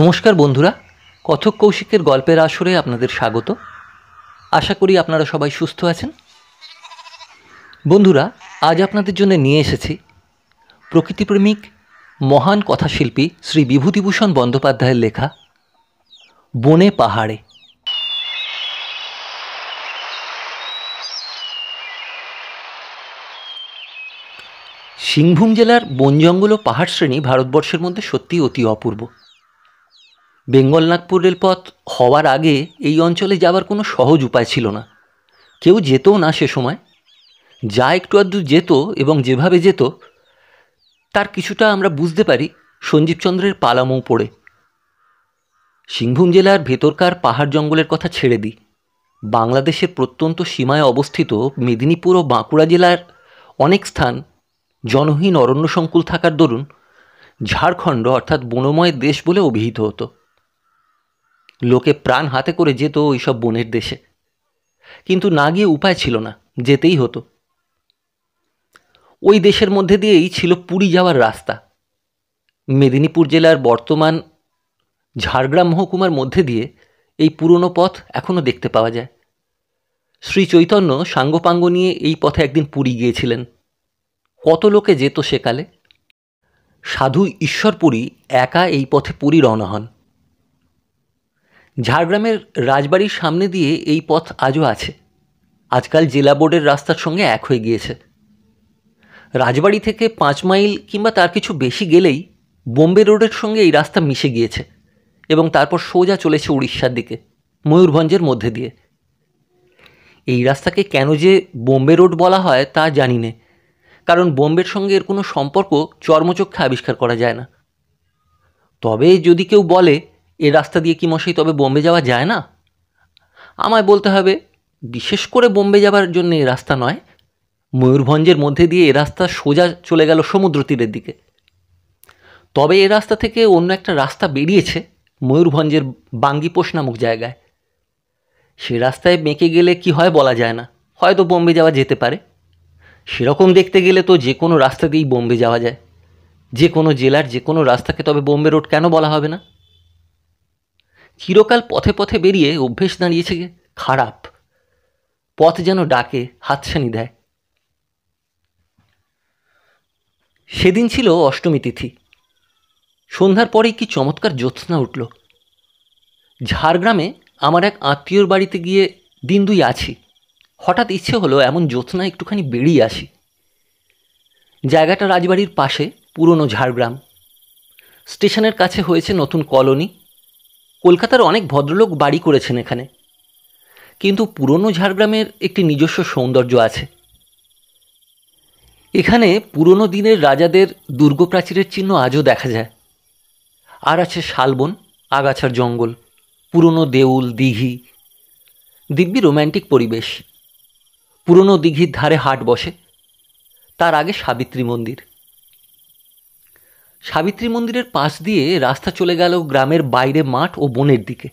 নমস্কার বন্ধুরা কথক কৌশিকের গল্পের আসরে আপনাদের স্বাগত আশা করি আপনারা সবাই সুস্থ আছেন বন্ধুরা আজ আপনাদের জন্য নিয়ে এসেছি প্রকৃতিপ্রেমিক মহান কথাশিল্পী শ্রী বিভূতিভূষণ বন্দ্যোপাধ্যায়ের লেখা বনে পাহাড়ে সিংভূম জেলার বন জঙ্গল ও পাহাড় শ্রেণী ভারতবর্ষের মধ্যে সত্যিই অতি অপূর্ব বেঙ্গল নাগপুর রেলপথ হওয়ার আগে এই অঞ্চলে যাবার কোনো সহজ উপায় ছিল না কেউ যেতও না সে সময় যা একটু আধটু যেত এবং যেভাবে যেত তার কিছুটা আমরা বুঝতে পারি সঞ্জীবচন্দ্রের পালামৌ পড়ে সিংভূম জেলার ভেতরকার পাহাড় জঙ্গলের কথা ছেড়ে দিই বাংলাদেশের প্রত্যন্ত সীমায় অবস্থিত মেদিনীপুর ও বাঁকুড়া জেলার অনেক স্থান জনহীন অরণ্য সংকুল থাকার দরুন ঝাড়খণ্ড অর্থাৎ বনময় দেশ বলে অভিহিত হতো লোকে প্রাণ হাতে করে যেত ওইসব বনের দেশে কিন্তু না গিয়ে উপায় ছিল না যেতেই হতো ওই দেশের মধ্যে দিয়েই ছিল পুরী যাওয়ার রাস্তা মেদিনীপুর জেলার বর্তমান ঝাড়গ্রাম মহকুমার মধ্যে দিয়ে এই পুরনো পথ এখনও দেখতে পাওয়া যায় শ্রী চৈতন্য সাঙ্গপাঙ্গ নিয়ে এই পথে একদিন পুরী গিয়েছিলেন কত লোকে যেত সেকালে সাধু ঈশ্বরপুরী একা এই পথে পুরী রওনা হন ঝাড়গ্রামের রাজবাড়ির সামনে দিয়ে এই পথ আজও আছে আজকাল জেলা বোর্ডের রাস্তার সঙ্গে এক হয়ে গিয়েছে রাজবাড়ি থেকে পাঁচ মাইল কিংবা তার কিছু বেশি গেলেই বোম্বে রোডের সঙ্গে এই রাস্তা মিশে গিয়েছে এবং তারপর সোজা চলেছে উড়িষ্যার দিকে ময়ূরভঞ্জের মধ্যে দিয়ে এই রাস্তাকে কেন যে বোম্বে রোড বলা হয় তা জানি নে কারণ বোম্বের সঙ্গে এর কোনো সম্পর্ক চর্মচক্ষে আবিষ্কার করা যায় না তবে যদি কেউ বলে এ রাস্তা দিয়ে কি মশাই তবে বোম্বে যাওয়া যায় না আমায় বলতে হবে বিশেষ করে বোম্বে যাবার জন্য এ রাস্তা নয় ময়ূরভঞ্জের মধ্যে দিয়ে এ রাস্তা সোজা চলে গেল সমুদ্র তীরের দিকে তবে এ রাস্তা থেকে অন্য একটা রাস্তা বেরিয়েছে ময়ূরভঞ্জের বাঙ্গিপোষ নামক জায়গায় সে রাস্তায় বেঁকে গেলে কি হয় বলা যায় না হয়তো বোম্বে যাওয়া যেতে পারে সেরকম দেখতে গেলে তো যে কোনো রাস্তা দিয়েই বোম্বে যাওয়া যায় যে কোনো জেলার যে কোনো রাস্তাকে তবে বোম্বে রোড কেন বলা হবে না চিরকাল পথে পথে বেরিয়ে অভ্যেস দাঁড়িয়েছে খারাপ পথ যেন ডাকে হাতছানি দেয় সেদিন ছিল অষ্টমী তিথি সন্ধ্যার পরেই কি চমৎকার জ্যোৎস্না উঠল ঝাড়গ্রামে আমার এক আত্মীয়র বাড়িতে গিয়ে দিন দুই আছি হঠাৎ ইচ্ছে হলো এমন জ্যোৎস্না একটুখানি বেরিয়ে আসি জায়গাটা রাজবাড়ির পাশে পুরনো ঝাড়গ্রাম স্টেশনের কাছে হয়েছে নতুন কলোনি কলকাতার অনেক ভদ্রলোক বাড়ি করেছেন এখানে কিন্তু পুরনো ঝাড়গ্রামের একটি নিজস্ব সৌন্দর্য আছে এখানে পুরনো দিনের রাজাদের দুর্গ প্রাচীরের চিহ্ন আজও দেখা যায় আর আছে শালবন আগাছার জঙ্গল পুরনো দেউল দিঘি দিব্যি রোম্যান্টিক পরিবেশ পুরনো দিঘির ধারে হাট বসে তার আগে সাবিত্রী মন্দির সাবিত্রী মন্দিরের পাশ দিয়ে রাস্তা চলে গেল গ্রামের বাইরে মাঠ ও বনের দিকে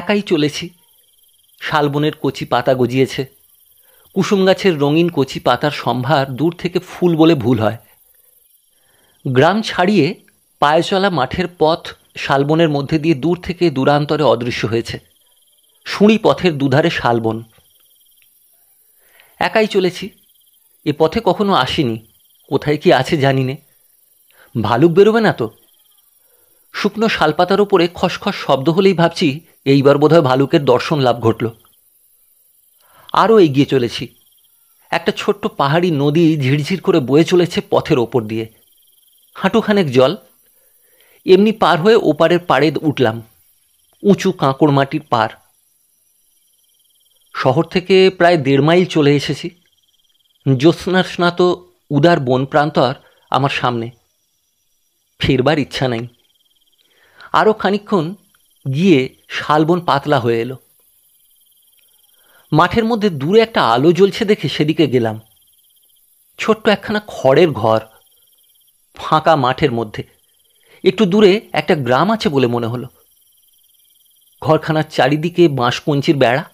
একাই চলেছি শালবনের কচি পাতা গজিয়েছে কুসুম গাছের রঙিন কচি পাতার সম্ভার দূর থেকে ফুল বলে ভুল হয় গ্রাম ছাড়িয়ে পায়ে চলা মাঠের পথ শালবনের মধ্যে দিয়ে দূর থেকে দূরান্তরে অদৃশ্য হয়েছে শুঁড়ি পথের দুধারে শালবন একাই চলেছি এ পথে কখনো আসিনি কোথায় কি আছে জানি না ভালুক বেরোবে না তো শুকনো শালপাতার ওপরে খসখস শব্দ হলেই ভাবছি এইবার বোধহয় ভালুকের দর্শন লাভ ঘটল আরও এগিয়ে চলেছি একটা ছোট্ট পাহাড়ি নদী ঝিরঝির করে বয়ে চলেছে পথের ওপর দিয়ে হাঁটুখানেক জল এমনি পার হয়ে ওপারের পাড়ে উঠলাম উঁচু কাঁকড় মাটির পার শহর থেকে প্রায় দেড় মাইল চলে এসেছি জ্যোৎস্নার স্নাত উদার বন প্রান্তর আমার সামনে ফিরবার ইচ্ছা নেই আরও খানিক্ষণ গিয়ে শালবন পাতলা হয়ে এলো মাঠের মধ্যে দূরে একটা আলো জ্বলছে দেখে সেদিকে গেলাম ছোট্ট একখানা খড়ের ঘর ফাঁকা মাঠের মধ্যে একটু দূরে একটা গ্রাম আছে বলে মনে হলো ঘরখানার চারিদিকে বাঁশপঞ্চির বেড়া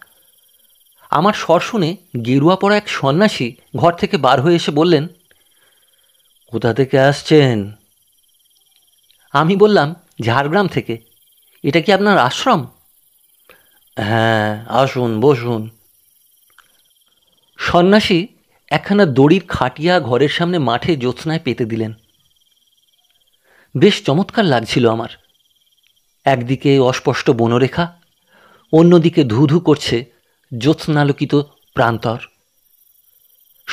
আমার স্বর শুনে গেরুয়া পড়া এক সন্ন্যাসী ঘর থেকে বার হয়ে এসে বললেন কোথা থেকে আসছেন আমি বললাম ঝাড়গ্রাম থেকে এটা কি আপনার আশ্রম হ্যাঁ আসুন বসুন সন্ন্যাসী একখানা দড়ির খাটিয়া ঘরের সামনে মাঠে জ্যোৎস্নায় পেতে দিলেন বেশ চমৎকার লাগছিল আমার একদিকে অস্পষ্ট বনরেখা অন্যদিকে ধুধু করছে জ্যোৎস্নালোকিত প্রান্তর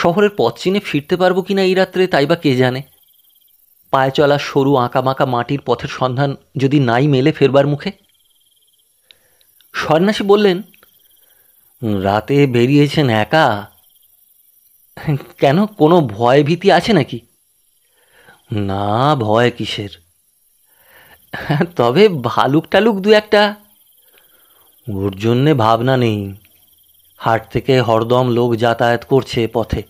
শহরের পথ চিনে ফিরতে পারবো কিনা এই রাত্রে তাই বা কে জানে পায়ে চলা সরু আঁকামাকা মাটির পথের সন্ধান যদি নাই মেলে ফেরবার মুখে সন্ন্যাসী বললেন রাতে বেরিয়েছেন একা কেন কোনো ভয় ভীতি আছে নাকি না ভয় কিসের তবে ভালুক টালুক দু একটা ওর জন্যে ভাবনা নেই হাট থেকে হরদম লোক যাতায়াত করছে পথে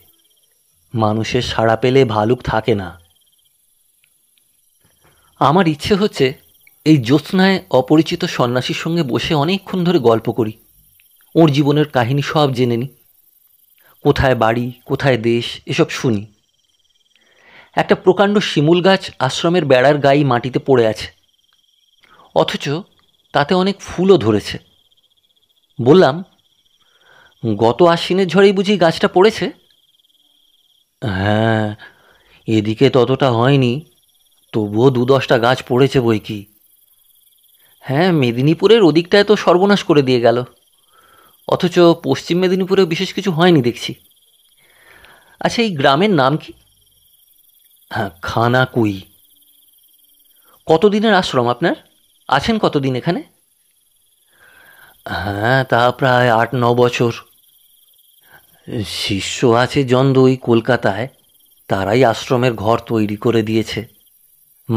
মানুষের সাড়া পেলে ভালুক থাকে না আমার ইচ্ছে হচ্ছে এই জ্যোৎস্নায় অপরিচিত সন্ন্যাসীর সঙ্গে বসে অনেকক্ষণ ধরে গল্প করি ওর জীবনের কাহিনী সব জেনে নিই কোথায় বাড়ি কোথায় দেশ এসব শুনি একটা প্রকাণ্ড শিমুল গাছ আশ্রমের বেড়ার গায়ে মাটিতে পড়ে আছে অথচ তাতে অনেক ফুলও ধরেছে বললাম গত আশ্বিনের ঝড়েই বুঝি গাছটা পড়েছে হ্যাঁ এদিকে ততটা হয়নি তবুও দু দশটা গাছ পড়েছে বই কি হ্যাঁ মেদিনীপুরের ওদিকটায় তো সর্বনাশ করে দিয়ে গেল অথচ পশ্চিম মেদিনীপুরে বিশেষ কিছু হয়নি দেখছি আচ্ছা এই গ্রামের নাম কি হ্যাঁ খানাকুই কতদিনের আশ্রম আপনার আছেন কতদিন এখানে হ্যাঁ তা প্রায় আট ন বছর শিষ্য আছে জন ওই কলকাতায় তারাই আশ্রমের ঘর তৈরি করে দিয়েছে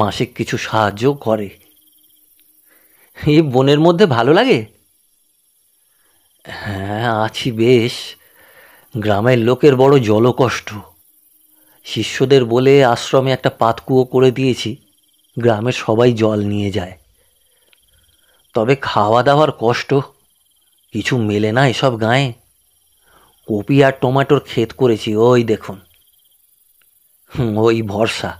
মাসিক কিছু সাহায্য করে এই বনের মধ্যে ভালো লাগে হ্যাঁ আছি বেশ গ্রামের লোকের বড় জলকষ্ট শিষ্যদের বলে আশ্রমে একটা পাতকুয়ো করে দিয়েছি গ্রামের সবাই জল নিয়ে যায় তবে খাওয়া দাওয়ার কষ্ট কিছু মেলে না এসব গায়ে কপি আর টমেটোর ক্ষেত করেছি ওই দেখুন ওই ভরসা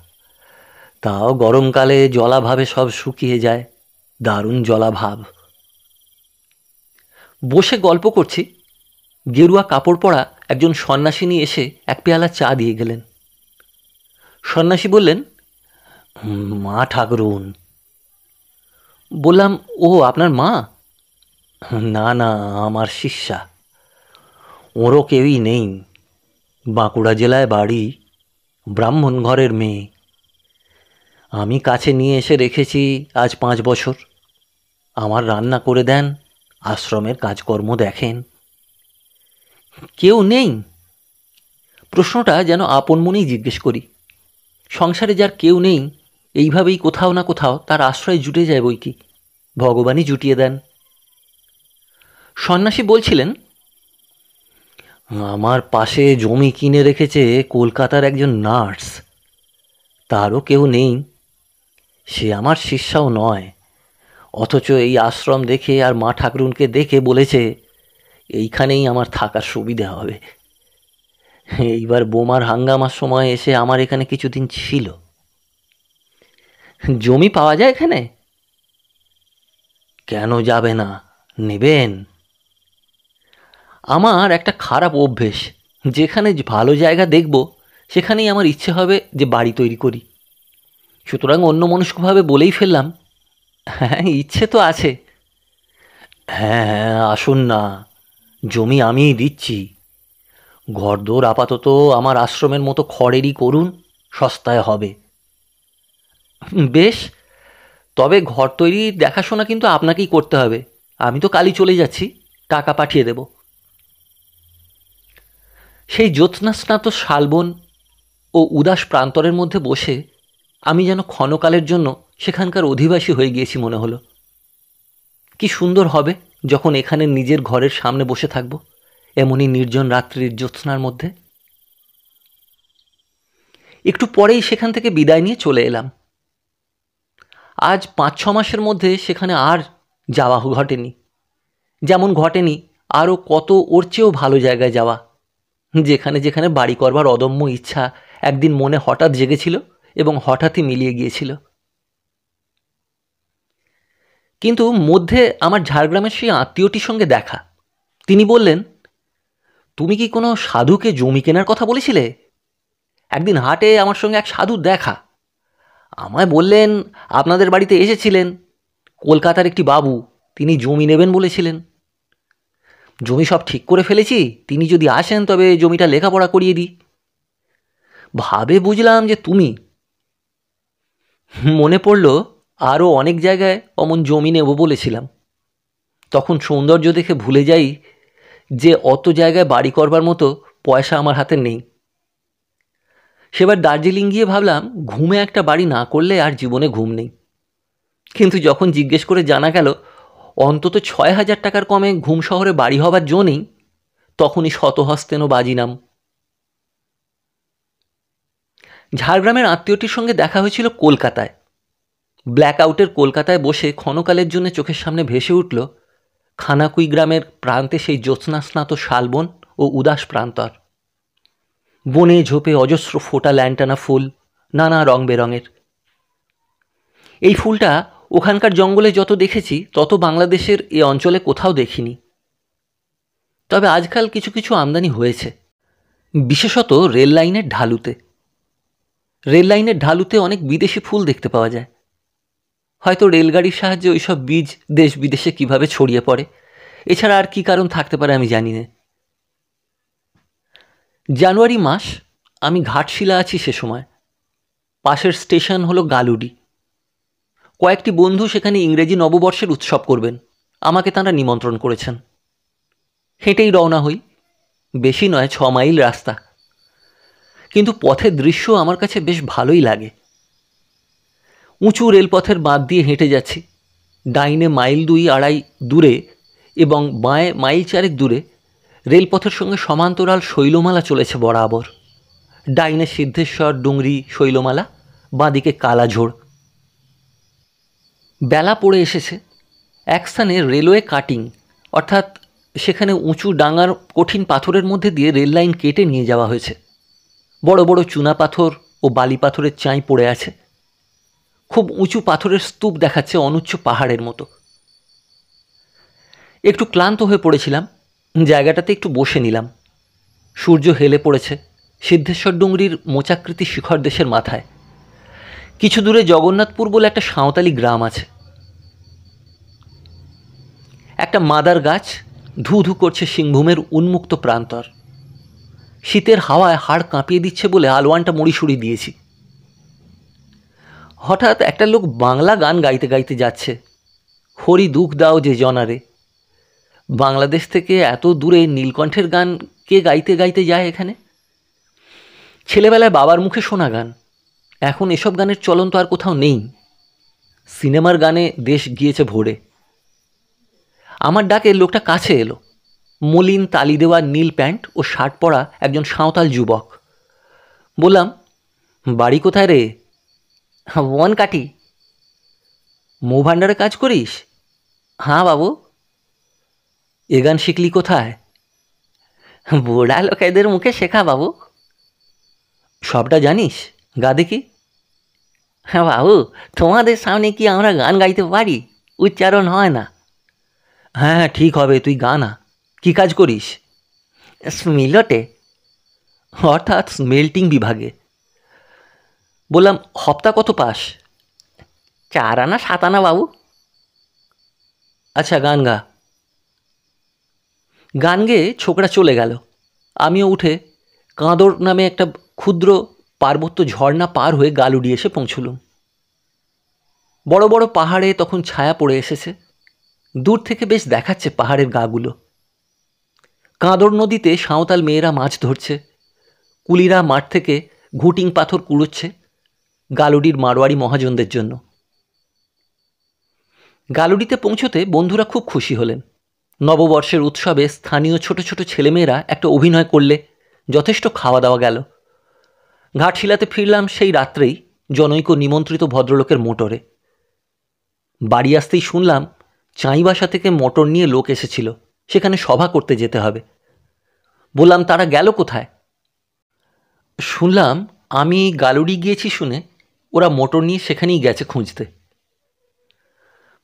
তাও গরমকালে জলাভাবে সব শুকিয়ে যায় দারুণ জলাভাব বসে গল্প করছি গেরুয়া কাপড় পরা একজন সন্ন্যাসিনী এসে এক পেয়ালা চা দিয়ে গেলেন সন্ন্যাসী বললেন মা ঠাকুরুন বললাম ও আপনার মা না না আমার শিষ্যা ওরও কেউই নেই বাঁকুড়া জেলায় বাড়ি ব্রাহ্মণ ঘরের মেয়ে আমি কাছে নিয়ে এসে রেখেছি আজ পাঁচ বছর আমার রান্না করে দেন আশ্রমের কাজকর্ম দেখেন কেউ নেই প্রশ্নটা যেন আপন মনেই জিজ্ঞেস করি সংসারে যার কেউ নেই এইভাবেই কোথাও না কোথাও তার আশ্রয় জুটে যায় বই কি ভগবানই জুটিয়ে দেন সন্ন্যাসী বলছিলেন আমার পাশে জমি কিনে রেখেছে কলকাতার একজন নার্স তারও কেউ নেই সে আমার শিষ্যাও নয় অথচ এই আশ্রম দেখে আর মা ঠাকরুনকে দেখে বলেছে এইখানেই আমার থাকার সুবিধা হবে এইবার বোমার হাঙ্গামার সময় এসে আমার এখানে কিছুদিন ছিল জমি পাওয়া যায় এখানে কেন যাবে না নেবেন আমার একটা খারাপ অভ্যেস যেখানে ভালো জায়গা দেখব সেখানেই আমার ইচ্ছে হবে যে বাড়ি তৈরি করি সুতরাং অন্য মনস্কভাবে বলেই ফেললাম হ্যাঁ ইচ্ছে তো আছে হ্যাঁ হ্যাঁ আসুন না জমি আমিই দিচ্ছি ঘরদোর আপাতত আমার আশ্রমের মতো খড়েরই করুন সস্তায় হবে বেশ তবে ঘর তৈরি দেখাশোনা কিন্তু আপনাকেই করতে হবে আমি তো কালই চলে যাচ্ছি টাকা পাঠিয়ে দেব সেই জ্যোৎস্নাস্নাত শালবন ও উদাস প্রান্তরের মধ্যে বসে আমি যেন ক্ষণকালের জন্য সেখানকার অধিবাসী হয়ে গিয়েছি মনে হলো কি সুন্দর হবে যখন এখানে নিজের ঘরের সামনে বসে থাকব এমনই নির্জন রাত্রির জ্যোৎস্নার মধ্যে একটু পরেই সেখান থেকে বিদায় নিয়ে চলে এলাম আজ পাঁচ ছ মাসের মধ্যে সেখানে আর যাওয়া ঘটেনি যেমন ঘটেনি আরও কত ওর চেয়েও ভালো জায়গায় যাওয়া যেখানে যেখানে বাড়ি করবার অদম্য ইচ্ছা একদিন মনে হঠাৎ জেগেছিল এবং হঠাৎই মিলিয়ে গিয়েছিল কিন্তু মধ্যে আমার ঝাড়গ্রামের সেই আত্মীয়টির সঙ্গে দেখা তিনি বললেন তুমি কি কোনো সাধুকে জমি কেনার কথা বলেছিলে একদিন হাটে আমার সঙ্গে এক সাধু দেখা আমায় বললেন আপনাদের বাড়িতে এসেছিলেন কলকাতার একটি বাবু তিনি জমি নেবেন বলেছিলেন জমি সব ঠিক করে ফেলেছি তিনি যদি আসেন তবে জমিটা লেখাপড়া করিয়ে দিই ভাবে বুঝলাম যে তুমি মনে পড়ল আরও অনেক জায়গায় অমন জমি নেব বলেছিলাম তখন সৌন্দর্য দেখে ভুলে যাই যে অত জায়গায় বাড়ি করবার মতো পয়সা আমার হাতে নেই সেবার দার্জিলিং গিয়ে ভাবলাম ঘুমে একটা বাড়ি না করলে আর জীবনে ঘুম নেই কিন্তু যখন জিজ্ঞেস করে জানা গেল অন্তত ছয় হাজার টাকার কমে ঘুম শহরে বাড়ি হবার জো নেই তখনই শতহস্তেন বাজিনাম ঝাড়গ্রামের আত্মীয়টির সঙ্গে দেখা হয়েছিল কলকাতায় ব্ল্যাক আউটের কলকাতায় বসে ক্ষণকালের জন্য চোখের সামনে ভেসে উঠল খানাকুই গ্রামের প্রান্তে সেই জ্যোৎস্নাস্নাত শালবন ও উদাস প্রান্তর বনে ঝোপে অজস্র ফোটা ল্যান্টানা ফুল নানা রং বেরঙের এই ফুলটা ওখানকার জঙ্গলে যত দেখেছি তত বাংলাদেশের এ অঞ্চলে কোথাও দেখিনি তবে আজকাল কিছু কিছু আমদানি হয়েছে বিশেষত রেল লাইনের ঢালুতে রেল লাইনের ঢালুতে অনেক বিদেশি ফুল দেখতে পাওয়া যায় হয়তো রেলগাড়ির সাহায্যে ওইসব বীজ দেশ বিদেশে কিভাবে ছড়িয়ে পড়ে এছাড়া আর কি কারণ থাকতে পারে আমি জানি না জানুয়ারি মাস আমি ঘাটশিলা আছি সে সময় পাশের স্টেশন হলো গালুডি কয়েকটি বন্ধু সেখানে ইংরেজি নববর্ষের উৎসব করবেন আমাকে তাঁরা নিমন্ত্রণ করেছেন হেঁটেই রওনা হই বেশি নয় ছ মাইল রাস্তা কিন্তু পথের দৃশ্য আমার কাছে বেশ ভালোই লাগে উঁচু রেলপথের বাঁধ দিয়ে হেঁটে যাচ্ছি ডাইনে মাইল দুই আড়াই দূরে এবং বাঁয়ে মাইল চারেক দূরে রেলপথের সঙ্গে সমান্তরাল শৈলমালা চলেছে বরাবর ডাইনে সিদ্ধেশ্বর ডুংরি শৈলমালা বাঁদিকে কালাঝোড় বেলা পড়ে এসেছে এক স্থানে রেলওয়ে কাটিং অর্থাৎ সেখানে উঁচু ডাঙার কঠিন পাথরের মধ্যে দিয়ে রেল লাইন কেটে নিয়ে যাওয়া হয়েছে বড় বড় চুনা পাথর ও বালি পাথরের চাঁই পড়ে আছে খুব উঁচু পাথরের স্তূপ দেখাচ্ছে অনুচ্চ পাহাড়ের মতো একটু ক্লান্ত হয়ে পড়েছিলাম জায়গাটাতে একটু বসে নিলাম সূর্য হেলে পড়েছে সিদ্ধেশ্বর ডুংরির মোচাকৃতি শিখর দেশের মাথায় কিছু দূরে জগন্নাথপুর বলে একটা সাঁওতালি গ্রাম আছে একটা মাদার গাছ ধু ধু করছে সিংভূমের উন্মুক্ত প্রান্তর শীতের হাওয়ায় হাড় কাঁপিয়ে দিচ্ছে বলে আলোয়ানটা মুড়িসুড়ি দিয়েছি হঠাৎ একটা লোক বাংলা গান গাইতে গাইতে যাচ্ছে হরি দুঃখ দাও যে জনারে বাংলাদেশ থেকে এত দূরে নীলকণ্ঠের গান কে গাইতে গাইতে যায় এখানে ছেলেবেলায় বাবার মুখে শোনা গান এখন এসব গানের চলন তো আর কোথাও নেই সিনেমার গানে দেশ গিয়েছে ভোরে আমার ডাকে লোকটা কাছে এলো মলিন তালি দেওয়া নীল প্যান্ট ও শার্ট পরা একজন সাঁওতাল যুবক বললাম বাড়ি কোথায় রে ওয়ান কাটি মৌ ভাণ্ডারে কাজ করিস হ্যাঁ বাবু এ গান শিখলি কোথায় বোডা লোকেদের মুখে শেখা বাবু সবটা জানিস গা দেখি হ্যাঁ বাবু তোমাদের সামনে কি আমরা গান গাইতে পারি উচ্চারণ হয় না হ্যাঁ, হ্যাঁ ঠিক হবে তুই গা না কি কাজ করিস স্মিলটে অর্থাৎ স্মেল্টিং বিভাগে বললাম হপ্তা কত পাস চার আনা সাত আনা বাবু আচ্ছা গান গা গান গেয়ে ছোকরা চলে গেল আমিও উঠে কাঁদর নামে একটা ক্ষুদ্র পার্বত্য ঝর্ণা পার হয়ে গাল উড়িয়ে এসে পৌঁছলুম বড় বড় পাহাড়ে তখন ছায়া পড়ে এসেছে দূর থেকে বেশ দেখাচ্ছে পাহাড়ের গাগুলো কাঁদর নদীতে সাঁওতাল মেয়েরা মাছ ধরছে কুলিরা মাঠ থেকে ঘুটিং পাথর কুড়োচ্ছে গালুডির মারোয়ারি মহাজনদের জন্য গালুডিতে পৌঁছতে বন্ধুরা খুব খুশি হলেন নববর্ষের উৎসবে স্থানীয় ছোট ছোট ছেলেমেয়েরা একটা অভিনয় করলে যথেষ্ট খাওয়া দাওয়া গেল ঘাটশিলাতে ফিরলাম সেই রাত্রেই জনৈক নিমন্ত্রিত ভদ্রলোকের মোটরে বাড়ি আসতেই শুনলাম চাঁইবাসা থেকে মোটর নিয়ে লোক এসেছিল সেখানে সভা করতে যেতে হবে বললাম তারা গেল কোথায় শুনলাম আমি গালুড়ি গিয়েছি শুনে ওরা মোটর নিয়ে সেখানেই গেছে খুঁজতে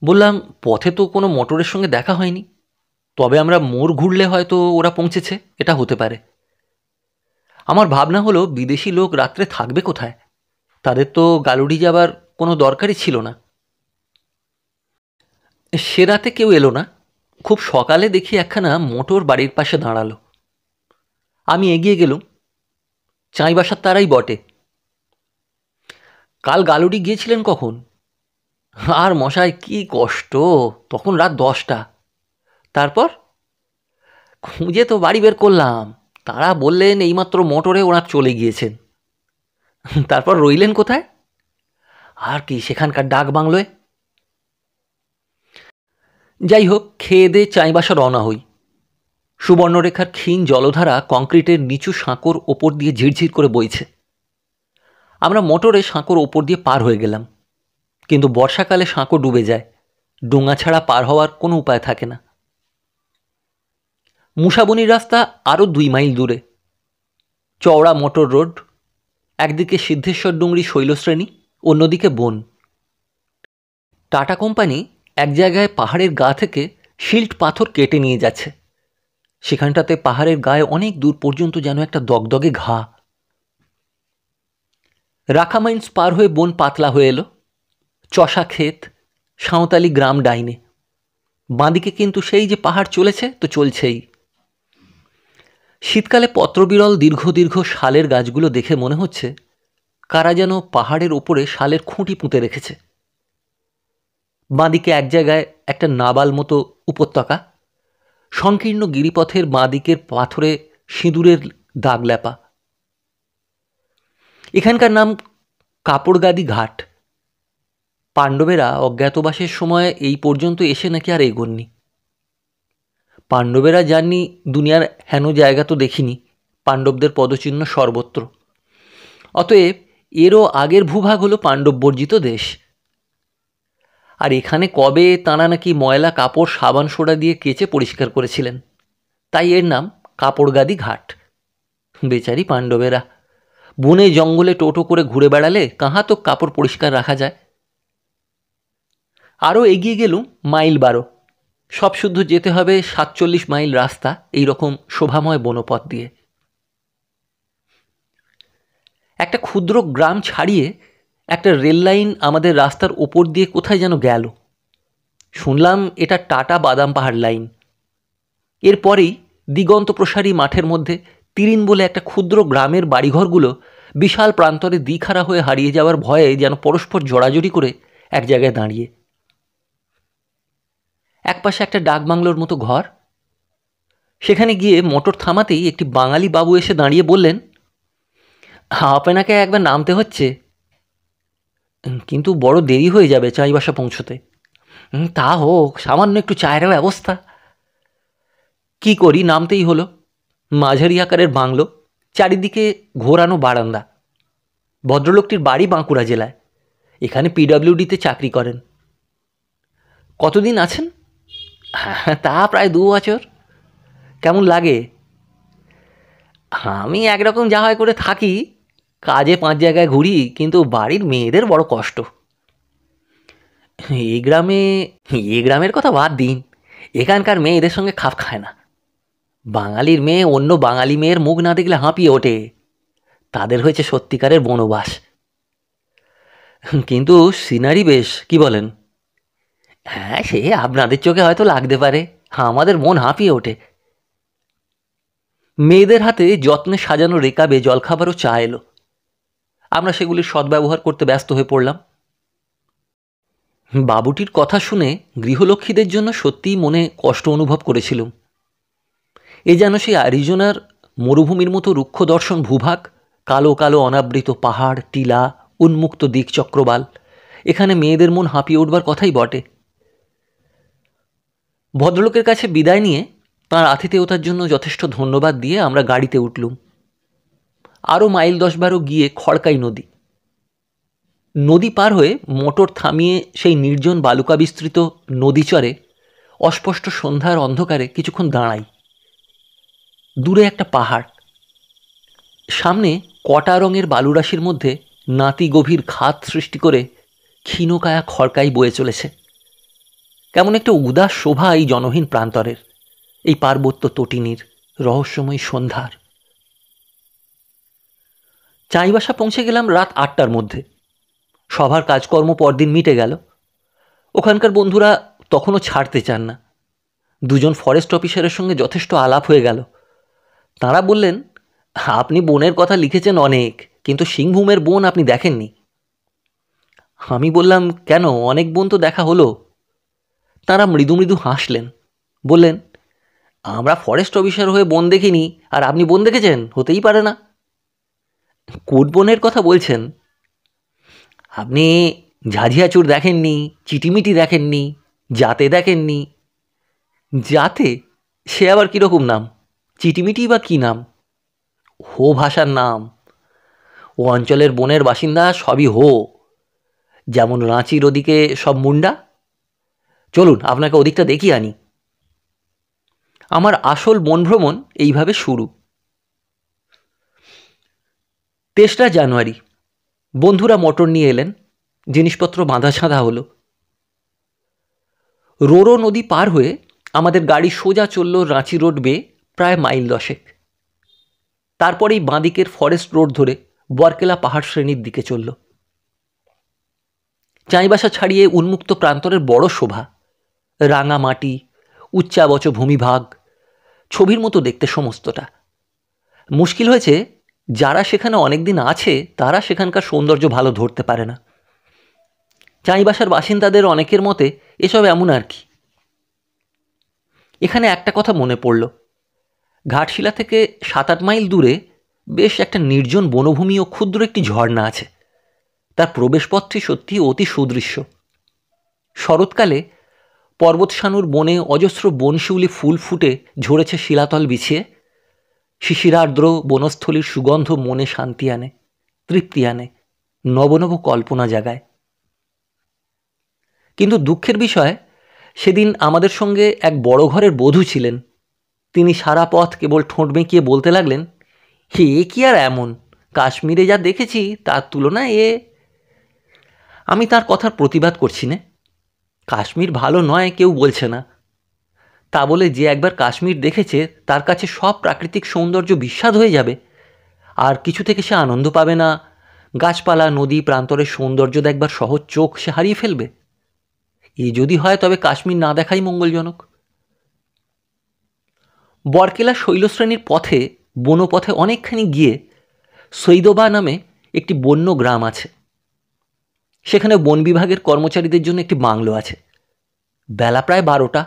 বললাম পথে তো কোনো মোটরের সঙ্গে দেখা হয়নি তবে আমরা মোড় ঘুরলে হয়তো ওরা পৌঁছেছে এটা হতে পারে আমার ভাবনা হলো বিদেশি লোক রাত্রে থাকবে কোথায় তাদের তো গালুড়ি যাবার কোনো দরকারই ছিল না সে রাতে কেউ এলো না খুব সকালে দেখি একখানা মোটর বাড়ির পাশে দাঁড়ালো আমি এগিয়ে গেলুম চাঁইবাসার তারাই বটে কাল গালুডি গিয়েছিলেন কখন আর মশায় কি কষ্ট তখন রাত দশটা তারপর খুঁজে তো বাড়ি বের করলাম তারা বললেন এইমাত্র মোটরে ওনার চলে গিয়েছেন তারপর রইলেন কোথায় আর কি সেখানকার ডাক বাংলোয় যাই হোক খেয়ে দে চাইবাসা রওনা হই সুবর্ণরেখার ক্ষীণ জলধারা কংক্রিটের নিচু সাঁকোর ওপর দিয়ে ঝিরঝির করে বইছে আমরা মোটরে সাঁকোর ওপর দিয়ে পার হয়ে গেলাম কিন্তু বর্ষাকালে সাঁকো ডুবে যায় ডোঙা ছাড়া পার হওয়ার কোনো উপায় থাকে না মুসাবনির রাস্তা আরও দুই মাইল দূরে চওড়া মোটর রোড একদিকে সিদ্ধেশ্বর ডুংরি শৈলশ্রেণী অন্যদিকে বন টাটা কোম্পানি এক জায়গায় পাহাড়ের গা থেকে শিল্ড পাথর কেটে নিয়ে যাচ্ছে সেখানটাতে পাহাড়ের গায়ে অনেক দূর পর্যন্ত যেন একটা দগদগে ঘা রাখামাইন্স পার হয়ে বন পাতলা হয়ে এলো চষা ক্ষেত সাঁওতালি গ্রাম ডাইনে বাঁদিকে কিন্তু সেই যে পাহাড় চলেছে তো চলছেই শীতকালে পত্রবিরল দীর্ঘ দীর্ঘ শালের গাছগুলো দেখে মনে হচ্ছে কারা যেন পাহাড়ের ওপরে শালের খুঁটি পুঁতে রেখেছে বাঁদিকে এক জায়গায় একটা নাবাল মতো উপত্যকা সংকীর্ণ গিরিপথের বাঁদিকের পাথরে সিঁদুরের দাগ ল্যাপা এখানকার নাম কাপড়গাদি ঘাট পাণ্ডবেরা অজ্ঞাতবাসের সময় এই পর্যন্ত এসে নাকি আর এগোননি পাণ্ডবেরা যাননি দুনিয়ার হেন জায়গা তো দেখিনি পাণ্ডবদের পদচিহ্ন সর্বত্র অতএব এরও আগের ভূভাগ হলো পাণ্ডব বর্জিত দেশ আর এখানে কবে তাঁরা নাকি ময়লা কাপড় সাবান সোডা দিয়ে কেচে পরিষ্কার করেছিলেন তাই এর নাম কাপড়গাদি ঘাট বেচারি পাণ্ডবেরা বনে জঙ্গলে টোটো করে ঘুরে বেড়ালে তো কাপড় পরিষ্কার রাখা যায় আরও এগিয়ে গেলুম মাইল বারো সব শুদ্ধ যেতে হবে সাতচল্লিশ মাইল রাস্তা এই রকম শোভাময় বনপথ দিয়ে একটা ক্ষুদ্র গ্রাম ছাড়িয়ে একটা রেল লাইন আমাদের রাস্তার ওপর দিয়ে কোথায় যেন গেল শুনলাম এটা টাটা বাদাম পাহাড় লাইন এরপরেই দিগন্ত প্রসারী মাঠের মধ্যে তিরিন বলে একটা ক্ষুদ্র গ্রামের বাড়িঘরগুলো বিশাল প্রান্তরে দিখারা হয়ে হারিয়ে যাওয়ার ভয়ে যেন পরস্পর জড়াজড়ি করে এক জায়গায় দাঁড়িয়ে একপাশে একটা ডাক বাংলোর মতো ঘর সেখানে গিয়ে মোটর থামাতেই একটি বাঙালি বাবু এসে দাঁড়িয়ে বললেন আপনাকে একবার নামতে হচ্ছে কিন্তু বড় দেরি হয়ে যাবে চাই বাসা পৌঁছতে তা হোক সামান্য একটু চায়ের ব্যবস্থা কি করি নামতেই হলো মাঝারি আকারের বাংলো চারিদিকে ঘোরানো বারান্দা ভদ্রলোকটির বাড়ি বাঁকুড়া জেলায় এখানে পিডাব্লিউডিতে চাকরি করেন কতদিন আছেন তা প্রায় দু বছর কেমন লাগে আমি একরকম যা হয় করে থাকি কাজে পাঁচ জায়গায় ঘুরি কিন্তু বাড়ির মেয়েদের বড় কষ্ট এই গ্রামে এই গ্রামের কথা বাদ দিন এখানকার মেয়ে এদের সঙ্গে খাপ খায় না বাঙালির মেয়ে অন্য বাঙালি মেয়ের মুখ না দেখলে হাঁপিয়ে ওঠে তাদের হয়েছে সত্যিকারের বনবাস কিন্তু সিনারি বেশ কি বলেন হ্যাঁ সে আপনাদের চোখে হয়তো লাগতে পারে আমাদের মন হাঁপিয়ে ওঠে মেয়েদের হাতে যত্নে সাজানো রেকাবে জলখাবারও চা এলো আমরা সেগুলির সদ্ব্যবহার করতে ব্যস্ত হয়ে পড়লাম বাবুটির কথা শুনে গৃহলক্ষ্মীদের জন্য সত্যিই মনে কষ্ট অনুভব করেছিলাম এ যেন সেই আরিজোনার মরুভূমির মতো রুক্ষ দর্শন ভূভাগ কালো কালো অনাবৃত পাহাড় টিলা উন্মুক্ত দিক চক্রবাল এখানে মেয়েদের মন হাঁপিয়ে উঠবার কথাই বটে ভদ্রলোকের কাছে বিদায় নিয়ে তাঁর আতিথেয়তার জন্য যথেষ্ট ধন্যবাদ দিয়ে আমরা গাড়িতে উঠলুম আরও মাইল দশ বারো গিয়ে খড়কাই নদী নদী পার হয়ে মোটর থামিয়ে সেই নির্জন বালুকা বিস্তৃত নদীচরে অস্পষ্ট সন্ধ্যার অন্ধকারে কিছুক্ষণ দাঁড়াই দূরে একটা পাহাড় সামনে কটা রঙের বালুরাশির মধ্যে নাতি গভীর খাত সৃষ্টি করে ক্ষীণকায়া খড়কাই বয়ে চলেছে কেমন একটা উদাস শোভা এই জনহীন প্রান্তরের এই পার্বত্য তটিনীর রহস্যময় সন্ধ্যার চাইবাসা পৌঁছে গেলাম রাত আটটার মধ্যে সভার কাজকর্ম পরদিন মিটে গেল ওখানকার বন্ধুরা তখনও ছাড়তে চান না দুজন ফরেস্ট অফিসারের সঙ্গে যথেষ্ট আলাপ হয়ে গেল তারা বললেন আপনি বোনের কথা লিখেছেন অনেক কিন্তু সিংভূমের বোন আপনি দেখেননি আমি বললাম কেন অনেক বোন তো দেখা হলো তারা মৃদু মৃদু হাসলেন বললেন আমরা ফরেস্ট অফিসার হয়ে বোন দেখিনি আর আপনি বোন দেখেছেন হতেই পারে না কোটবনের কথা বলছেন আপনি ঝাঁঝিয়াচুর দেখেননি চিটিমিটি দেখেননি জাতে দেখেননি জাতে সে আবার কীরকম নাম চিটিমিটি বা কী নাম হো ভাষার নাম ও অঞ্চলের বনের বাসিন্দা সবই হো যেমন রাঁচির ওদিকে সব মুন্ডা চলুন আপনাকে ওদিকটা দেখিয়ে আনি আমার আসল বনভ্রমণ এইভাবে শুরু তেসরা জানুয়ারি বন্ধুরা মটর নিয়ে এলেন জিনিসপত্র বাঁধা ছাঁধা হলো রোরো নদী পার হয়ে আমাদের গাড়ি সোজা চলল রাঁচি রোড বেয়ে প্রায় মাইল দশেক তারপরেই বাঁদিকের ফরেস্ট রোড ধরে বরকেলা পাহাড় শ্রেণীর দিকে চলল চাঁইবাসা ছাড়িয়ে উন্মুক্ত প্রান্তরের বড় শোভা রাঙা মাটি উচ্চাবচ ভূমিভাগ ছবির মতো দেখতে সমস্তটা মুশকিল হয়েছে যারা সেখানে অনেক দিন আছে তারা সেখানকার সৌন্দর্য ভালো ধরতে পারে না চাইবাসার বাসিন্দাদের অনেকের মতে এসব এমন আর কি এখানে একটা কথা মনে পড়ল ঘাটশিলা থেকে সাত আট মাইল দূরে বেশ একটা নির্জন বনভূমি ও ক্ষুদ্র একটি ঝর্ণা আছে তার প্রবেশপথটি সত্যি অতি সুদৃশ্য শরৎকালে পর্বতসানুর বনে অজস্র বনশিউলি ফুল ফুটে ঝরেছে শিলাতল বিছিয়ে শিশিরার্দ্র বনস্থলীর সুগন্ধ মনে শান্তি আনে তৃপ্তি আনে নবনব কল্পনা জাগায় কিন্তু দুঃখের বিষয় সেদিন আমাদের সঙ্গে এক বড় ঘরের বধূ ছিলেন তিনি সারা পথ কেবল ঠোঁট বেঁকিয়ে বলতে লাগলেন হে এ কি আর এমন কাশ্মীরে যা দেখেছি তার তুলনায় এ আমি তার কথার প্রতিবাদ করছি না কাশ্মীর ভালো নয় কেউ বলছে না তা বলে যে একবার কাশ্মীর দেখেছে তার কাছে সব প্রাকৃতিক সৌন্দর্য বিস্বাদ হয়ে যাবে আর কিছু থেকে সে আনন্দ পাবে না গাছপালা নদী প্রান্তরের সৌন্দর্য দেখবার সহজ চোখ সে হারিয়ে ফেলবে এ যদি হয় তবে কাশ্মীর না দেখাই মঙ্গলজনক বরকেলা শৈলশ্রেণীর পথে বনপথে অনেকখানি গিয়ে সৈদবা নামে একটি বন্য গ্রাম আছে সেখানে বন বিভাগের কর্মচারীদের জন্য একটি বাংলো আছে বেলা প্রায় বারোটা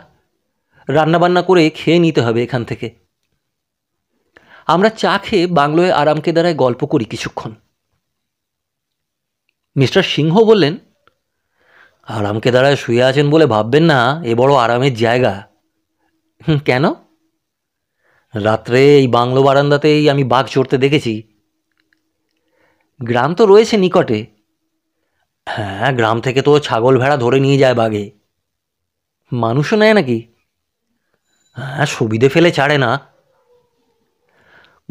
রান্নাবান্না করে খেয়ে নিতে হবে এখান থেকে আমরা চা খেয়ে বাংলোয় আরামকে দাঁড়ায় গল্প করি কিছুক্ষণ মিস্টার সিংহ বললেন আরামকে দাঁড়ায় শুয়ে আছেন বলে ভাববেন না এ বড় আরামের জায়গা কেন রাত্রে এই বাংলো বারান্দাতেই আমি বাঘ চড়তে দেখেছি গ্রাম তো রয়েছে নিকটে হ্যাঁ গ্রাম থেকে তো ছাগল ভেড়া ধরে নিয়ে যায় বাঘে মানুষও নেয় নাকি হ্যাঁ সুবিধে ফেলে ছাড়ে না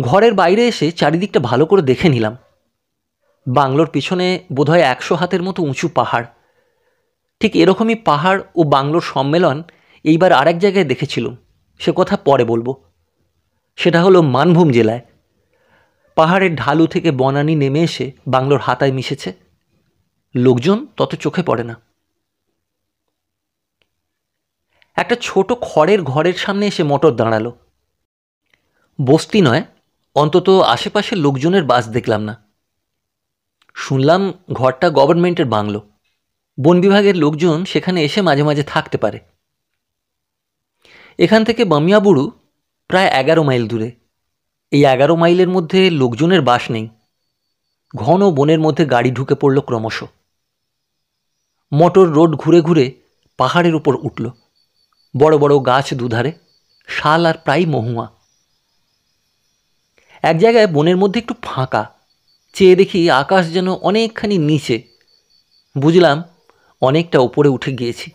ঘরের বাইরে এসে চারিদিকটা ভালো করে দেখে নিলাম বাংলোর পিছনে বোধহয় একশো হাতের মতো উঁচু পাহাড় ঠিক এরকমই পাহাড় ও বাংলোর সম্মেলন এইবার আরেক জায়গায় দেখেছিলুম সে কথা পরে বলবো সেটা হলো মানভূম জেলায় পাহাড়ের ঢালু থেকে বনানি নেমে এসে বাংলোর হাতায় মিশেছে লোকজন তত চোখে পড়ে না একটা ছোট খড়ের ঘরের সামনে এসে মোটর দাঁড়ালো বস্তি নয় অন্তত আশেপাশের লোকজনের বাস দেখলাম না শুনলাম ঘরটা গভর্নমেন্টের বাংলো বন বিভাগের লোকজন সেখানে এসে মাঝে মাঝে থাকতে পারে এখান থেকে বামিয়াবুড়ু প্রায় এগারো মাইল দূরে এই এগারো মাইলের মধ্যে লোকজনের বাস নেই ঘন বনের মধ্যে গাড়ি ঢুকে পড়ল ক্রমশ মোটর রোড ঘুরে ঘুরে পাহাড়ের উপর উঠল বড় বড় গাছ দুধারে শাল আর প্রায় মহুয়া এক জায়গায় বনের মধ্যে একটু ফাঁকা চেয়ে দেখি আকাশ যেন অনেকখানি নিচে বুঝলাম অনেকটা ওপরে উঠে গিয়েছি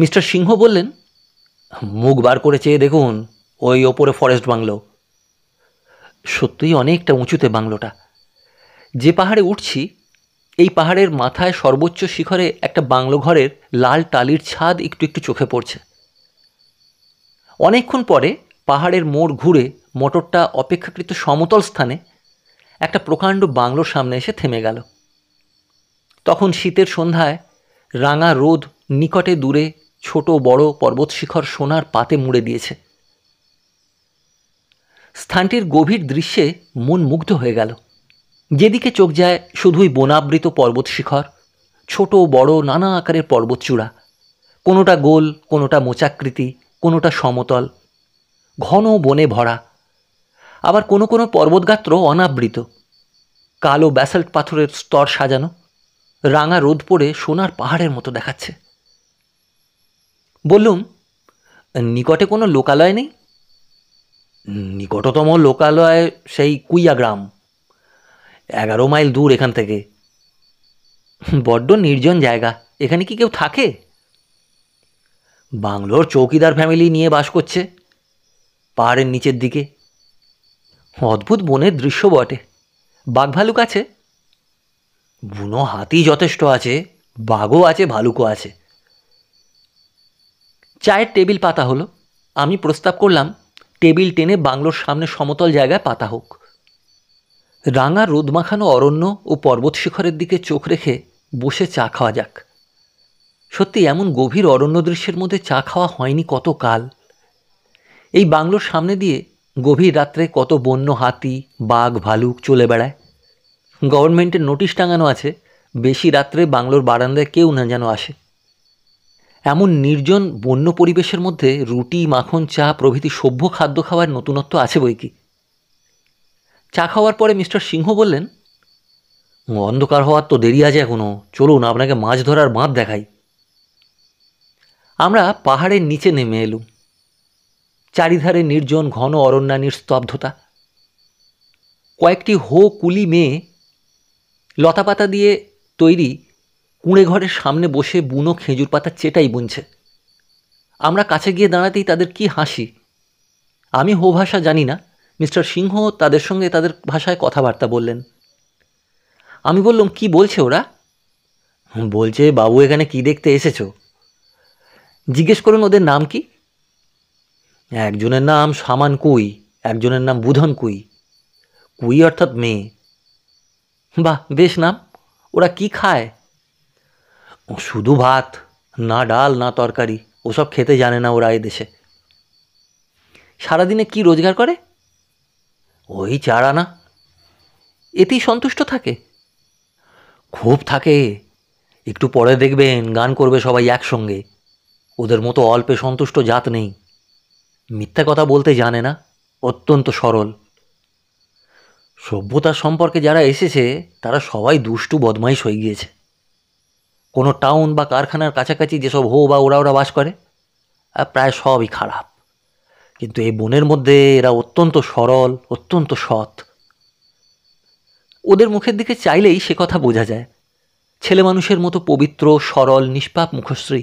মিস্টার সিংহ বললেন মুখ বার করে চেয়ে দেখুন ওই ওপরে ফরেস্ট বাংলো সত্যিই অনেকটা উঁচুতে বাংলোটা যে পাহাড়ে উঠছি এই পাহাড়ের মাথায় সর্বোচ্চ শিখরে একটা বাংলো ঘরের লাল টালির ছাদ একটু একটু চোখে পড়ছে অনেকক্ষণ পরে পাহাড়ের মোড় ঘুরে মোটরটা অপেক্ষাকৃত সমতল স্থানে একটা প্রকাণ্ড বাংলোর সামনে এসে থেমে গেল তখন শীতের সন্ধ্যায় রাঙা রোদ নিকটে দূরে ছোট বড় পর্বত শিখর সোনার পাতে মুড়ে দিয়েছে স্থানটির গভীর দৃশ্যে মন মুগ্ধ হয়ে গেল যেদিকে চোখ যায় শুধুই বনাবৃত পর্বত শিখর ছোট বড় নানা আকারের পর্বতচূড়া কোনোটা গোল কোনোটা মোচাকৃতি কোনোটা সমতল ঘন বনে ভরা আবার কোনো কোনো পর্বতগাত্র অনাবৃত কালো ব্যাসাল্ট পাথরের স্তর সাজানো রাঙা রোদ পড়ে সোনার পাহাড়ের মতো দেখাচ্ছে বললুম নিকটে কোনো লোকালয় নেই নিকটতম লোকালয় সেই কুইয়া গ্রাম এগারো মাইল দূর এখান থেকে বড্ড নির্জন জায়গা এখানে কি কেউ থাকে বাংলোর চৌকিদার ফ্যামিলি নিয়ে বাস করছে পাহাড়ের নিচের দিকে অদ্ভুত বনের দৃশ্য বটে বাঘ ভালুক আছে বুনো হাতি যথেষ্ট আছে বাঘও আছে ভালুকও আছে চায়ের টেবিল পাতা হলো আমি প্রস্তাব করলাম টেবিল টেনে বাংলোর সামনে সমতল জায়গায় পাতা হোক রাঙা রোদ মাখানো অরণ্য ও পর্বত শিখরের দিকে চোখ রেখে বসে চা খাওয়া যাক সত্যি এমন গভীর অরণ্য দৃশ্যের মধ্যে চা খাওয়া হয়নি কত কাল এই বাংলোর সামনে দিয়ে গভীর রাত্রে কত বন্য হাতি বাঘ ভালুক চলে বেড়ায় গভর্নমেন্টের নোটিশ টাঙানো আছে বেশি রাত্রে বাংলোর বারান্দায় কেউ না যেন আসে এমন নির্জন বন্য পরিবেশের মধ্যে রুটি মাখন চা প্রভৃতি সভ্য খাদ্য খাওয়ার নতুনত্ব আছে বই কি চা খাওয়ার পরে মিস্টার সিংহ বললেন অন্ধকার হওয়ার তো দেরি আছে এখনও চলুন আপনাকে মাছ ধরার বাঁধ দেখাই আমরা পাহাড়ের নিচে নেমে এলুম চারিধারে নির্জন ঘন অরণ্যানির স্তব্ধতা কয়েকটি হো কুলি মেয়ে লতাপাতা দিয়ে তৈরি কুঁড়ে ঘরের সামনে বসে বুনো খেজুর পাতা চেটাই বুনছে আমরা কাছে গিয়ে দাঁড়াতেই তাদের কি হাসি আমি হো ভাষা জানি না মিস্টার সিংহ তাদের সঙ্গে তাদের ভাষায় কথাবার্তা বললেন আমি বললাম কি বলছে ওরা বলছে বাবু এখানে কি দেখতে এসেছো জিজ্ঞেস করুন ওদের নাম কি একজনের নাম সামান কুই একজনের নাম বুধন কুই কুই অর্থাৎ মেয়ে বাহ বেশ নাম ওরা কি খায় শুধু ভাত না ডাল না তরকারি ওসব খেতে জানে না ওরা এদেশে সারাদিনে কি রোজগার করে ওই চার আনা এতেই সন্তুষ্ট থাকে খুব থাকে একটু পরে দেখবেন গান করবে সবাই একসঙ্গে ওদের মতো অল্পে সন্তুষ্ট জাত নেই মিথ্যা কথা বলতে জানে না অত্যন্ত সরল সভ্যতা সম্পর্কে যারা এসেছে তারা সবাই দুষ্টু বদমাইশ হয়ে গিয়েছে কোনো টাউন বা কারখানার কাছাকাছি যেসব হো বা ওরা ওরা বাস করে প্রায় সবই খারাপ কিন্তু এই বনের মধ্যে এরা অত্যন্ত সরল অত্যন্ত সৎ ওদের মুখের দিকে চাইলেই সে কথা বোঝা যায় ছেলে মানুষের মতো পবিত্র সরল নিষ্পাপ মুখশ্রী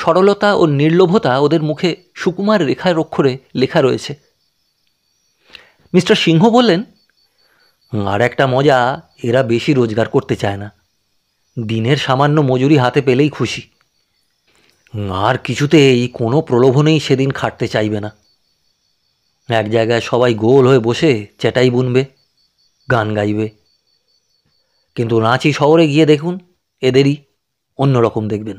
সরলতা ও নির্লোভতা ওদের মুখে সুকুমার রেখার অক্ষরে লেখা রয়েছে মিস্টার সিংহ বললেন আর একটা মজা এরা বেশি রোজগার করতে চায় না দিনের সামান্য মজুরি হাতে পেলেই খুশি আর কিছুতে এই কোনো প্রলোভনেই সেদিন খাটতে চাইবে না এক জায়গায় সবাই গোল হয়ে বসে চেটাই বুনবে গান গাইবে কিন্তু রাঁচি শহরে গিয়ে দেখুন এদেরই অন্যরকম দেখবেন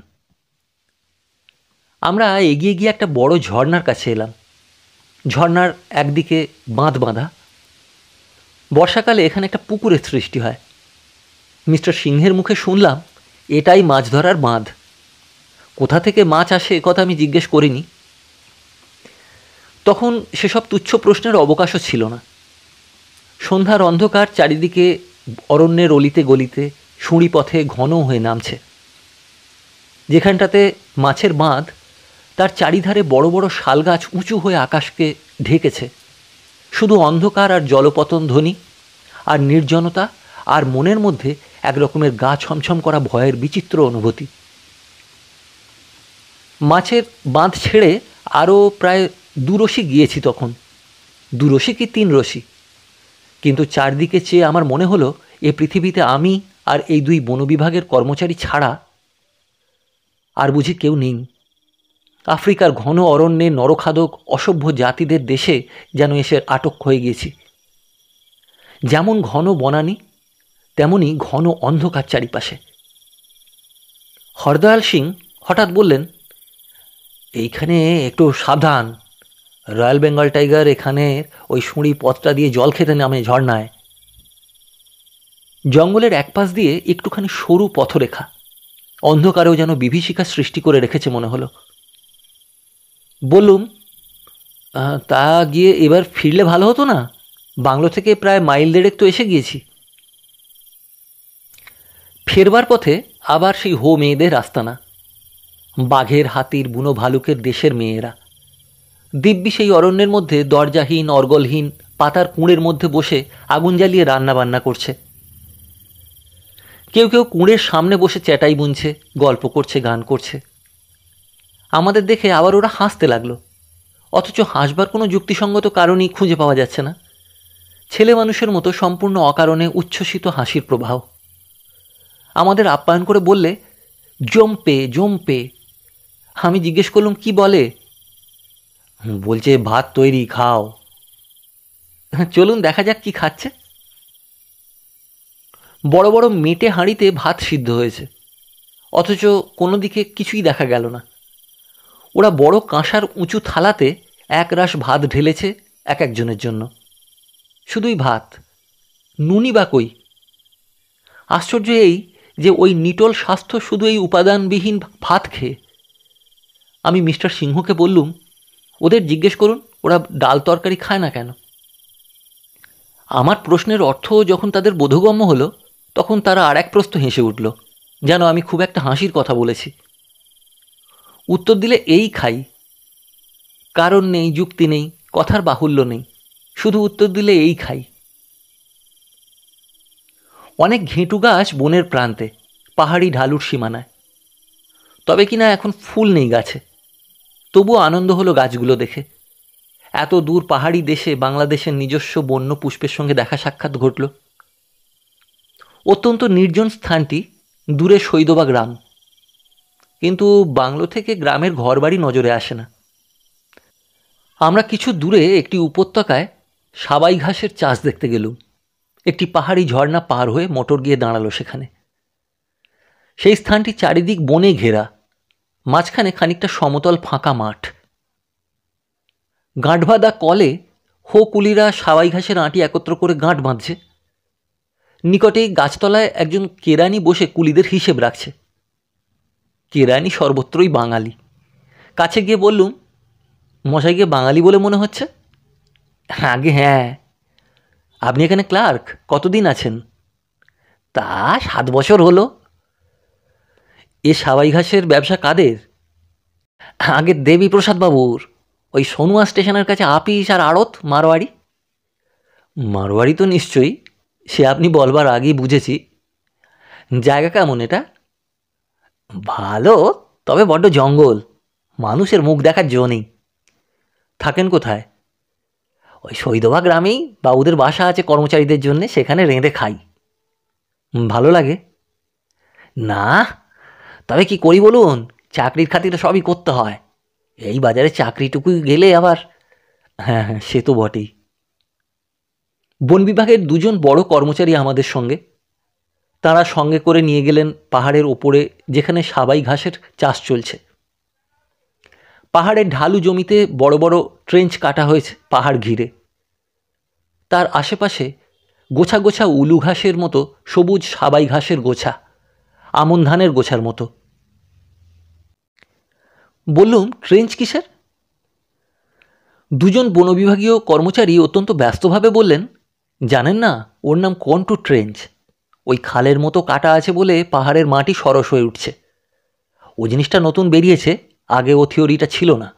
আমরা এগিয়ে গিয়ে একটা বড় ঝর্নার কাছে এলাম ঝর্নার একদিকে বাঁধ বাঁধা বর্ষাকালে এখানে একটা পুকুরের সৃষ্টি হয় মিস্টার সিংহের মুখে শুনলাম এটাই মাছ ধরার বাঁধ কোথা থেকে মাছ আসে কথা আমি জিজ্ঞেস করিনি তখন সেসব তুচ্ছ প্রশ্নের অবকাশও ছিল না সন্ধ্যার অন্ধকার চারিদিকে অরণ্যের অলিতে গলিতে সুঁড়ি পথে ঘন হয়ে নামছে যেখানটাতে মাছের বাঁধ তার চারিধারে বড় বড় শাল গাছ উঁচু হয়ে আকাশকে ঢেকেছে শুধু অন্ধকার আর জলপতন ধ্বনি আর নির্জনতা আর মনের মধ্যে একরকমের গা ছমছম করা ভয়ের বিচিত্র অনুভূতি মাছের বাঁধ ছেড়ে আরও প্রায় দুরশি গিয়েছি তখন দুরশি কি তিন রশি কিন্তু চারদিকে চেয়ে আমার মনে হলো এ পৃথিবীতে আমি আর এই দুই বনবিভাগের কর্মচারী ছাড়া আর বুঝি কেউ নেই আফ্রিকার ঘন অরণ্যে নরখাদক অসভ্য জাতিদের দেশে যেন এসে আটক হয়ে গিয়েছি যেমন ঘন বনানি তেমনি ঘন অন্ধকার চারিপাশে হরদয়াল সিং হঠাৎ বললেন এইখানে একটু সাবধান রয়্যাল বেঙ্গল টাইগার এখানে ওই সুঁড়ি পথটা দিয়ে জল খেতে নামে ঝর্ণায় জঙ্গলের এক পাশ দিয়ে একটুখানি সরু পথরেখা অন্ধকারেও যেন বিভীষিকা সৃষ্টি করে রেখেছে মনে হলো বললুম তা গিয়ে এবার ফিরলে ভালো হতো না বাংলো থেকে প্রায় মাইল দেড়েক তো এসে গিয়েছি ফেরবার পথে আবার সেই হো মেয়েদের রাস্তা না বাঘের হাতির বুনো ভালুকের দেশের মেয়েরা দিব্যি সেই অরণ্যের মধ্যে দরজাহীন অর্গলহীন পাতার কুঁড়ের মধ্যে বসে আগুন জ্বালিয়ে রান্না বান্না করছে কেউ কেউ কুঁড়ের সামনে বসে চ্যাটাই বুনছে গল্প করছে গান করছে আমাদের দেখে আবার ওরা হাসতে লাগলো অথচ হাসবার কোনো যুক্তিসঙ্গত কারণই খুঁজে পাওয়া যাচ্ছে না ছেলে মানুষের মতো সম্পূর্ণ অকারণে উচ্ছ্বসিত হাসির প্রবাহ আমাদের আপ্যায়ন করে বললে জম্পে জম্পে আমি জিজ্ঞেস করলুম কি বলে বলছে ভাত তৈরি খাও চলুন দেখা যাক কি খাচ্ছে বড় বড় মেটে হাঁড়িতে ভাত সিদ্ধ হয়েছে অথচ কোনো দিকে কিছুই দেখা গেল না ওরা বড় কাঁসার উঁচু থালাতে এক রাস ভাত ঢেলেছে এক একজনের জন্য শুধুই ভাত নুনি বা কই আশ্চর্য এই যে ওই নিটল স্বাস্থ্য শুধু এই উপাদানবিহীন ভাত খেয়ে আমি মিস্টার সিংহকে বললুম ওদের জিজ্ঞেস করুন ওরা ডাল তরকারি খায় না কেন আমার প্রশ্নের অর্থ যখন তাদের বোধগম্য হলো তখন তারা আর এক প্রস্ত হেসে উঠল যেন আমি খুব একটা হাসির কথা বলেছি উত্তর দিলে এই খাই কারণ নেই যুক্তি নেই কথার বাহুল্য নেই শুধু উত্তর দিলে এই খাই অনেক ঘেঁটু গাছ বনের প্রান্তে পাহাড়ি ঢালুর সীমানায় তবে কিনা এখন ফুল নেই গাছে তবুও আনন্দ হলো গাছগুলো দেখে এত দূর পাহাড়ি দেশে বাংলাদেশের নিজস্ব বন্য পুষ্পের সঙ্গে দেখা সাক্ষাৎ ঘটল অত্যন্ত নির্জন স্থানটি দূরে শৈদবা গ্রাম কিন্তু বাংলো থেকে গ্রামের ঘরবাড়ি নজরে আসে না আমরা কিছু দূরে একটি উপত্যকায় সাবাই ঘাসের চাষ দেখতে গেলুম একটি পাহাড়ি ঝর্ণা পার হয়ে মোটর গিয়ে দাঁড়ালো সেখানে সেই স্থানটি চারিদিক বনে ঘেরা মাঝখানে খানিকটা সমতল ফাঁকা মাঠ গাঁটবাঁধা কলে হো কুলিরা সাওয়াই ঘাসের আঁটি একত্র করে গাঁট বাঁধছে নিকটেই গাছতলায় একজন কেরানি বসে কুলিদের হিসেব রাখছে কেরানি সর্বত্রই বাঙালি কাছে গিয়ে বললুম মশাই গিয়ে বাঙালি বলে মনে হচ্ছে আগে হ্যাঁ আপনি এখানে ক্লার্ক কতদিন আছেন তা সাত বছর হলো এ সাবাই ঘাসের ব্যবসা কাদের আগে দেবী বাবুর ওই সোনুয়া স্টেশনের কাছে আপিস আর আড়ত মারোয়ারি মারোয়ারি তো নিশ্চয়ই সে আপনি বলবার আগেই বুঝেছি জায়গা কেমন এটা ভালো তবে বড্ড জঙ্গল মানুষের মুখ দেখার জো নেই থাকেন কোথায় ওই সৈদবা গ্রামেই বাবুদের বাসা আছে কর্মচারীদের জন্য সেখানে রেঁধে খাই ভালো লাগে না তবে কি করি বলুন চাকরির খাতিরে সবই করতে হয় এই বাজারে চাকরিটুকুই গেলে আবার হ্যাঁ হ্যাঁ সে তো বটেই বন বিভাগের দুজন বড় কর্মচারী আমাদের সঙ্গে তারা সঙ্গে করে নিয়ে গেলেন পাহাড়ের ওপরে যেখানে সাবাই ঘাসের চাষ চলছে পাহাড়ের ঢালু জমিতে বড় বড় ট্রেঞ্চ কাটা হয়েছে পাহাড় ঘিরে তার আশেপাশে গোছা গোছা উলু ঘাসের মতো সবুজ সাবাই ঘাসের গোছা আমন ধানের গোছার মতো বললুম ট্রেঞ্চ কিসের দুজন বনবিভাগীয় কর্মচারী অত্যন্ত ব্যস্তভাবে বললেন জানেন না ওর নাম কন্টু ট্রেঞ্চ ওই খালের মতো কাটা আছে বলে পাহাড়ের মাটি সরস হয়ে উঠছে ও জিনিসটা নতুন বেরিয়েছে আগে ও থিওরিটা ছিল না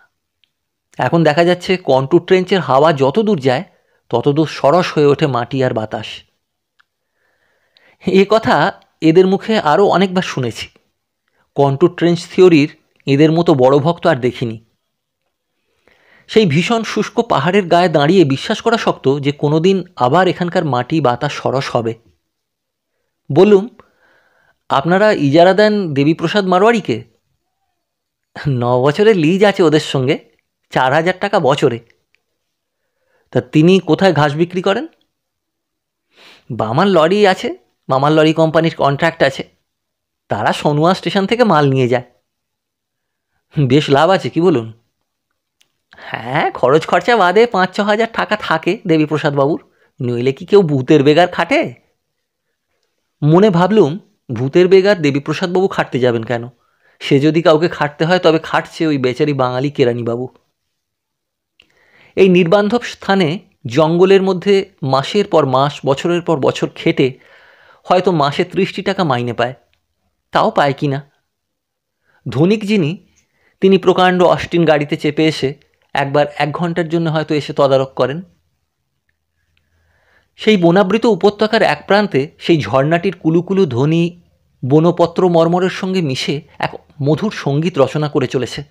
এখন দেখা যাচ্ছে কন্টু ট্রেঞ্চের হাওয়া যত দূর যায় তত দূর সরস হয়ে ওঠে মাটি আর বাতাস এ কথা এদের মুখে আরও অনেকবার শুনেছি কন্টু ট্রেঞ্চ থিওরির এদের মতো বড় ভক্ত আর দেখিনি সেই ভীষণ শুষ্ক পাহাড়ের গায়ে দাঁড়িয়ে বিশ্বাস করা শক্ত যে কোনো দিন আবার এখানকার মাটি বাতাস সরস হবে বলুম আপনারা ইজারা দেন দেবীপ্রসাদ মারোয়ারিকে ন বছরের লিজ আছে ওদের সঙ্গে চার হাজার টাকা বছরে তা তিনি কোথায় ঘাস বিক্রি করেন বামার লরি আছে মামার লরি কোম্পানির কন্ট্রাক্ট আছে তারা সনুয়া স্টেশন থেকে মাল নিয়ে যায় বেশ লাভ আছে কি বলুন হ্যাঁ খরচ খরচা বাদে পাঁচ ছ হাজার টাকা থাকে দেবীপ্রসাদ বাবুর নইলে কি কেউ ভূতের বেগার খাটে মনে ভাবলুম ভূতের বেগার দেবীপ্রসাদ বাবু খাটতে যাবেন কেন সে যদি কাউকে খাটতে হয় তবে খাটছে ওই বেচারি বাঙালি কেরানিবাবু এই নির্বান্ধব স্থানে জঙ্গলের মধ্যে মাসের পর মাস বছরের পর বছর খেটে হয়তো মাসে ত্রিশটি টাকা মাইনে পায় তাও পায় কি না ধনিক যিনি তিনি প্রকাণ্ড অস্টিন গাড়িতে চেপে এসে একবার এক ঘন্টার জন্য হয়তো এসে তদারক করেন সেই বনাবৃত উপত্যকার এক প্রান্তে সেই ঝর্ণাটির কুলুকুলু ধ্বনি বনপত্র মর্মরের সঙ্গে মিশে এক মধুর সঙ্গীত রচনা করে চলেছে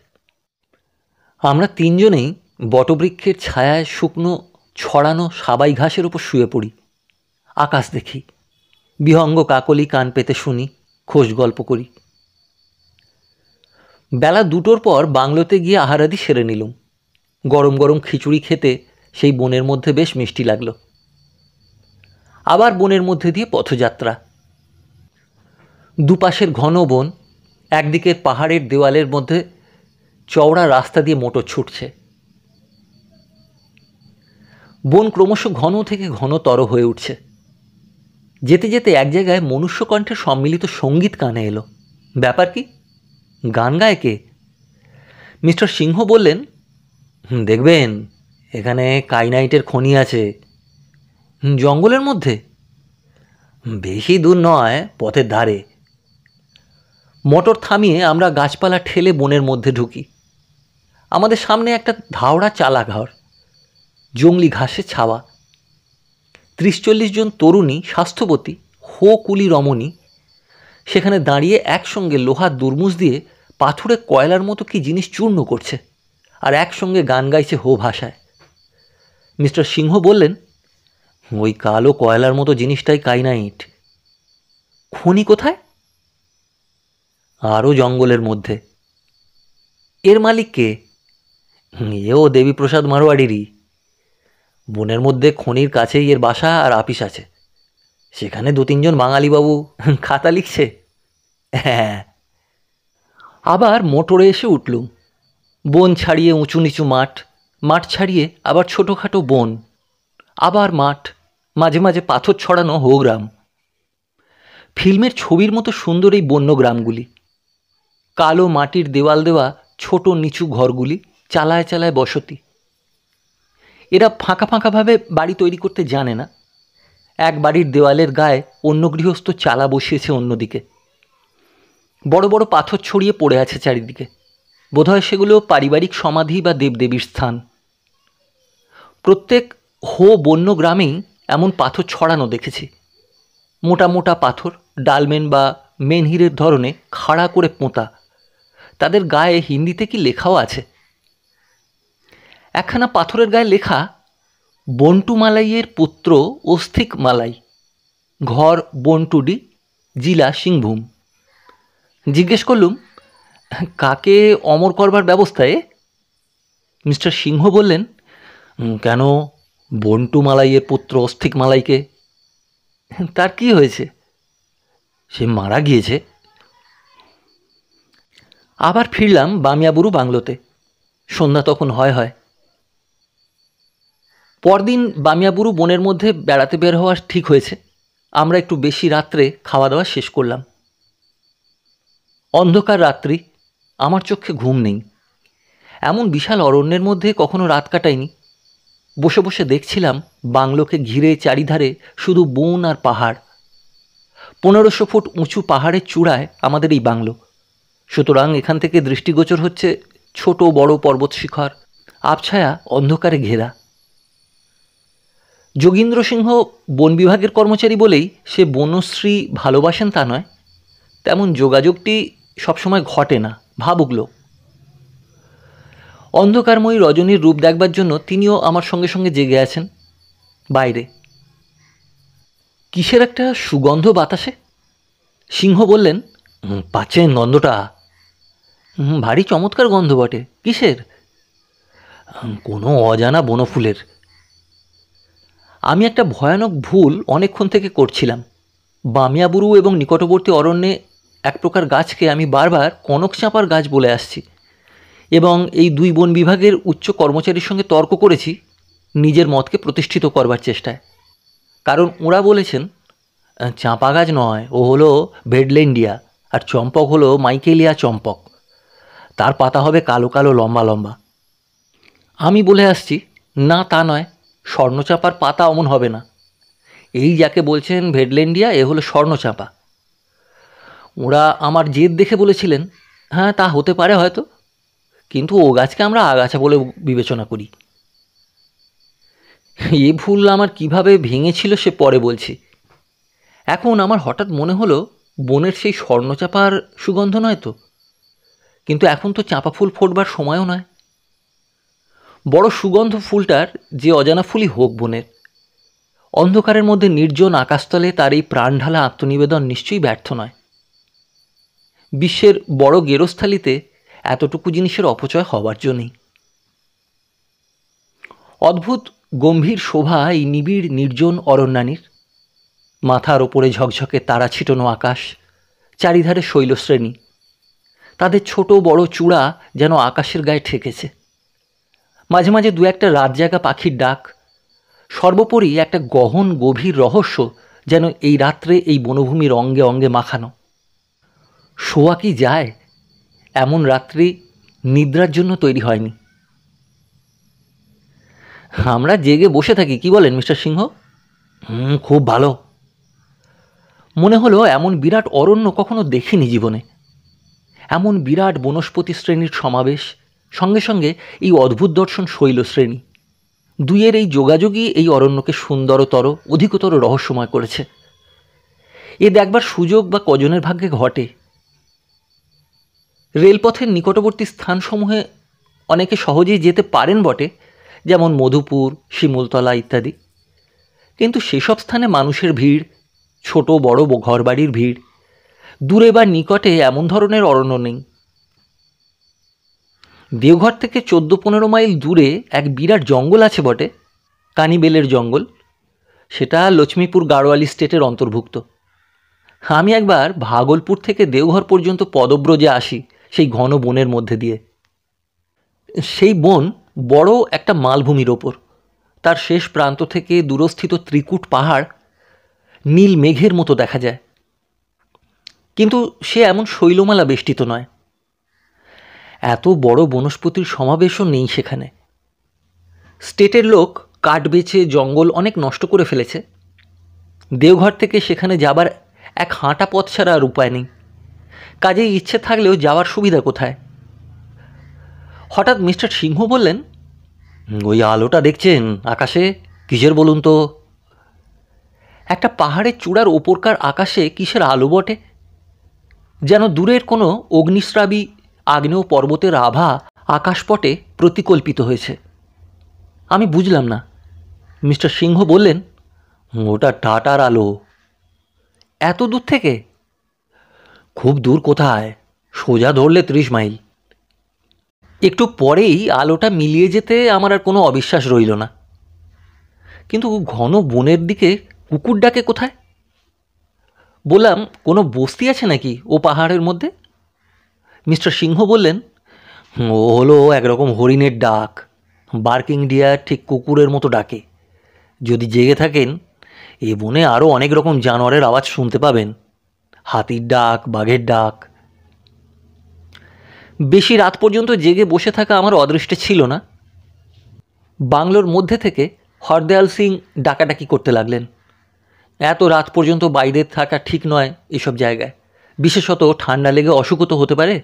আমরা তিনজনেই বটবৃক্ষের ছায়ায় শুকনো ছড়ানো সাবাই ঘাসের ওপর শুয়ে পড়ি আকাশ দেখি বিহঙ্গ কাকলি কান পেতে শুনি খোশ গল্প করি বেলা দুটোর পর বাংলোতে গিয়ে আহারাদি সেরে নিলুম গরম গরম খিচুড়ি খেতে সেই বনের মধ্যে বেশ মিষ্টি লাগলো আবার বনের মধ্যে দিয়ে পথযাত্রা দুপাশের ঘন বন একদিকের পাহাড়ের দেওয়ালের মধ্যে চওড়া রাস্তা দিয়ে মোটর ছুটছে বন ক্রমশ ঘন থেকে ঘনতর হয়ে উঠছে যেতে যেতে এক জায়গায় মনুষ্যকণ্ঠে সম্মিলিত সঙ্গীত কানে এলো ব্যাপার কি গান গায় কে মিস্টার সিংহ বললেন দেখবেন এখানে কাইনাইটের খনি আছে জঙ্গলের মধ্যে বেশি দূর নয় পথের ধারে মোটর থামিয়ে আমরা গাছপালা ঠেলে বনের মধ্যে ঢুকি আমাদের সামনে একটা ধাওড়া চালা ঘর জঙ্গলি ঘাসে ছাওয়া ত্রিশ চল্লিশ জন তরুণী স্বাস্থ্যপতি হো কুলি রমণী সেখানে দাঁড়িয়ে একসঙ্গে লোহার দুর্মুজ দিয়ে পাথুরে কয়লার মতো কি জিনিস চূর্ণ করছে আর একসঙ্গে গান গাইছে হো ভাষায় মিস্টার সিংহ বললেন ওই কালো কয়লার মতো জিনিসটাই কাইনা ইট খনি কোথায় আরও জঙ্গলের মধ্যে এর মালিক কে এও দেবীপ্রসাদ মারোয়াড়িরই বনের মধ্যে খনির কাছেই এর বাসা আর আপিস আছে সেখানে দু তিনজন বাঙালি বাবু খাতা লিখছে হ্যাঁ আবার মোটরে এসে উঠলুম বন ছাড়িয়ে উঁচু নিচু মাঠ মাঠ ছাড়িয়ে আবার ছোটোখাটো বন আবার মাঠ মাঝে মাঝে পাথর ছড়ানো হোগ্রাম ফিল্মের ছবির মতো সুন্দর এই বন্য গ্রামগুলি কালো মাটির দেওয়াল দেওয়া ছোট নিচু ঘরগুলি চালায় চালায় বসতি এরা ফাঁকা ফাঁকাভাবে বাড়ি তৈরি করতে জানে না এক বাড়ির দেওয়ালের গায়ে অন্য গৃহস্থ চালা বসিয়েছে অন্যদিকে বড় বড় পাথর ছড়িয়ে পড়ে আছে চারিদিকে বোধহয় সেগুলো পারিবারিক সমাধি বা দেবদেবীর স্থান প্রত্যেক হো বন্য গ্রামেই এমন পাথর ছড়ানো দেখেছি মোটা মোটা পাথর ডালমেন বা মেনহিরের ধরনে খাড়া করে পোঁতা তাদের গায়ে হিন্দিতে কি লেখাও আছে একখানা পাথরের গায়ে লেখা বন্টু মালাইয়ের পুত্র অস্থিক মালাই ঘর বন্টুডি জিলা সিংভূম জিজ্ঞেস করলুম কাকে অমর করবার ব্যবস্থায় মিস্টার সিংহ বললেন কেন বন্টু মালাইয়ের পুত্র অস্থিক মালাইকে তার কি হয়েছে সে মারা গিয়েছে আবার ফিরলাম বামিয়াবুরু বাংলোতে সন্ধ্যা তখন হয় হয় পরদিন বামিয়াবুরু বনের মধ্যে বেড়াতে বের হওয়া ঠিক হয়েছে আমরা একটু বেশি রাত্রে খাওয়া দাওয়া শেষ করলাম অন্ধকার রাত্রি আমার চোখে ঘুম নেই এমন বিশাল অরণ্যের মধ্যে কখনো রাত কাটাইনি বসে বসে দেখছিলাম বাংলোকে ঘিরে চারিধারে শুধু বন আর পাহাড় পনেরোশো ফুট উঁচু পাহাড়ের চূড়ায় আমাদের এই বাংলো সুতরাং এখান থেকে দৃষ্টিগোচর হচ্ছে ছোট বড় পর্বত শিখর আবছায়া অন্ধকারে ঘেরা যোগীন্দ্র সিংহ বন বিভাগের কর্মচারী বলেই সে বনশ্রী ভালোবাসেন তা নয় তেমন যোগাযোগটি সবসময় ঘটে না ভাবুক লোক অন্ধকারময়ী রজনীর রূপ দেখবার জন্য তিনিও আমার সঙ্গে সঙ্গে জেগে আছেন বাইরে কিসের একটা সুগন্ধ বাতাসে সিংহ বললেন পাচ্ছেন গন্ধটা ভারী চমৎকার গন্ধ বটে কিসের কোনো অজানা বনফুলের আমি একটা ভয়ানক ভুল অনেকক্ষণ থেকে করছিলাম বামিয়াবুরু এবং নিকটবর্তী অরণ্যে এক প্রকার গাছকে আমি বারবার কনক চাঁপার গাছ বলে আসছি এবং এই দুই বন বিভাগের উচ্চ কর্মচারীর সঙ্গে তর্ক করেছি নিজের মতকে প্রতিষ্ঠিত করবার চেষ্টায় কারণ ওরা বলেছেন চাঁপা গাছ নয় ও হলো বেডলেন্ডিয়া আর চম্পক হলো মাইকেলিয়া চম্পক তার পাতা হবে কালো কালো লম্বা লম্বা আমি বলে আসছি না তা নয় স্বর্ণচাঁপার পাতা অমন হবে না এই যাকে বলছেন ভেডলেন্ডিয়া এ হলো স্বর্ণচাঁপা ওরা আমার জেদ দেখে বলেছিলেন হ্যাঁ তা হতে পারে হয়তো কিন্তু ও গাছকে আমরা আগাছা বলে বিবেচনা করি এ ভুল আমার কিভাবে ভেঙেছিল সে পরে বলছি এখন আমার হঠাৎ মনে হলো বনের সেই স্বর্ণচাপার সুগন্ধ নয় তো কিন্তু এখন তো চাঁপা ফুল ফোটবার সময়ও নয় বড় সুগন্ধ ফুলটার যে অজানা ফুলই হোক বনের অন্ধকারের মধ্যে নির্জন আকাশতলে তার এই প্রাণ ঢালা আত্মনিবেদন নিশ্চয়ই ব্যর্থ নয় বিশ্বের বড় গেরস্থালিতে এতটুকু জিনিসের অপচয় হওয়ার জন্যই অদ্ভুত গম্ভীর শোভা এই নিবিড় নির্জন অরণ্যানীর মাথার ওপরে ঝকঝকে তারা ছিটানো আকাশ চারিধারে শৈলশ্রেণী তাদের ছোট বড় চূড়া যেন আকাশের গায়ে ঠেকেছে মাঝে মাঝে দু একটা রাত জাগা পাখির ডাক সর্বোপরি একটা গহন গভীর রহস্য যেন এই রাত্রে এই বনভূমির অঙ্গে অঙ্গে মাখানো শোয়া কি যায় এমন রাত্রি নিদ্রার জন্য তৈরি হয়নি আমরা জেগে বসে থাকি কি বলেন মিস্টার সিংহ হুম খুব ভালো মনে হলো এমন বিরাট অরণ্য কখনো দেখিনি জীবনে এমন বিরাট বনস্পতি শ্রেণীর সমাবেশ সঙ্গে সঙ্গে এই অদ্ভুত দর্শন শৈল শ্রেণী দুইয়ের এই যোগাযোগই এই অরণ্যকে সুন্দরতর অধিকতর রহস্যময় করেছে এ দেখবার সুযোগ বা কজনের ভাগ্যে ঘটে রেলপথের নিকটবর্তী স্থানসমূহে অনেকে সহজেই যেতে পারেন বটে যেমন মধুপুর শিমুলতলা ইত্যাদি কিন্তু সেসব স্থানে মানুষের ভিড় ছোট বড় ঘরবাড়ির ভিড় দূরে বা নিকটে এমন ধরনের অরণ্য নেই দেওঘর থেকে চোদ্দ পনেরো মাইল দূরে এক বিরাট জঙ্গল আছে বটে কানিবেলের জঙ্গল সেটা লক্ষ্মীপুর গাড়োয়ালি স্টেটের অন্তর্ভুক্ত আমি একবার ভাগলপুর থেকে দেওঘর পর্যন্ত পদব্রজে আসি সেই ঘন বনের মধ্যে দিয়ে সেই বন বড় একটা মালভূমির ওপর তার শেষ প্রান্ত থেকে দূরস্থিত ত্রিকুট পাহাড় নীল মেঘের মতো দেখা যায় কিন্তু সে এমন শৈলমালা বেষ্টিত নয় এত বড় বনস্পতির সমাবেশও নেই সেখানে স্টেটের লোক কাঠ বেছে জঙ্গল অনেক নষ্ট করে ফেলেছে দেওঘর থেকে সেখানে যাবার এক হাঁটা পথ ছাড়া আর উপায় নেই কাজেই ইচ্ছে থাকলেও যাওয়ার সুবিধা কোথায় হঠাৎ মিস্টার সিংহ বললেন ওই আলোটা দেখছেন আকাশে কিসের বলুন তো একটা পাহাড়ের চূড়ার ওপরকার আকাশে কিসের আলো বটে যেন দূরের কোনো অগ্নিশ্রাবী আগ্নেয় পর্বতের আভা আকাশপটে প্রতিকল্পিত হয়েছে আমি বুঝলাম না মিস্টার সিংহ বললেন ওটা টাটার আলো এত দূর থেকে খুব দূর কোথায় সোজা ধরলে ত্রিশ মাইল একটু পরেই আলোটা মিলিয়ে যেতে আমার আর কোনো অবিশ্বাস রইল না কিন্তু ঘন বনের দিকে কুকুর ডাকে কোথায় বললাম কোনো বস্তি আছে নাকি ও পাহাড়ের মধ্যে মিস্টার সিংহ বললেন ও হলো একরকম হরিণের ডাক বার্কিং ডিয়ার ঠিক কুকুরের মতো ডাকে যদি জেগে থাকেন এ বনে আরও অনেক রকম জানোয়ারের আওয়াজ শুনতে পাবেন হাতির ডাক বাঘের ডাক বেশি রাত পর্যন্ত জেগে বসে থাকা আমার অদৃষ্টে ছিল না বাংলোর মধ্যে থেকে হরদয়াল সিং ডাকাডাকি করতে লাগলেন এত রাত পর্যন্ত বাইরে থাকা ঠিক নয় এসব জায়গায় বিশেষত ঠান্ডা লেগে অসুখত হতে পারে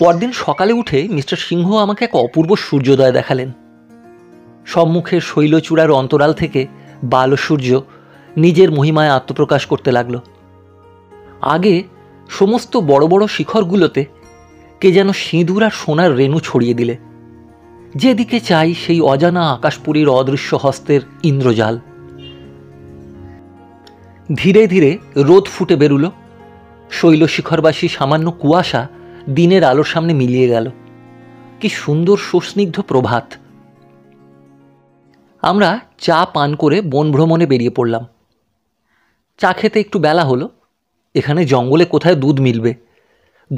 পরদিন সকালে উঠে মিস্টার সিংহ আমাকে এক অপূর্ব সূর্যোদয় দেখালেন সম্মুখের শৈলচূড়ার অন্তরাল থেকে বাল সূর্য নিজের মহিমায় আত্মপ্রকাশ করতে লাগল আগে সমস্ত বড় বড় শিখরগুলোতে কে যেন সিঁদুর আর সোনার রেণু ছড়িয়ে দিলে যেদিকে চাই সেই অজানা আকাশপুরীর অদৃশ্য হস্তের ইন্দ্রজাল ধীরে ধীরে রোদ ফুটে বেরুল শৈল শিখরবাসী সামান্য কুয়াশা দিনের আলোর সামনে মিলিয়ে গেল কি সুন্দর সুস্নিগ্ধ প্রভাত আমরা চা পান করে বনভ্রমণে বেরিয়ে পড়লাম চা খেতে একটু বেলা হলো এখানে জঙ্গলে কোথায় দুধ মিলবে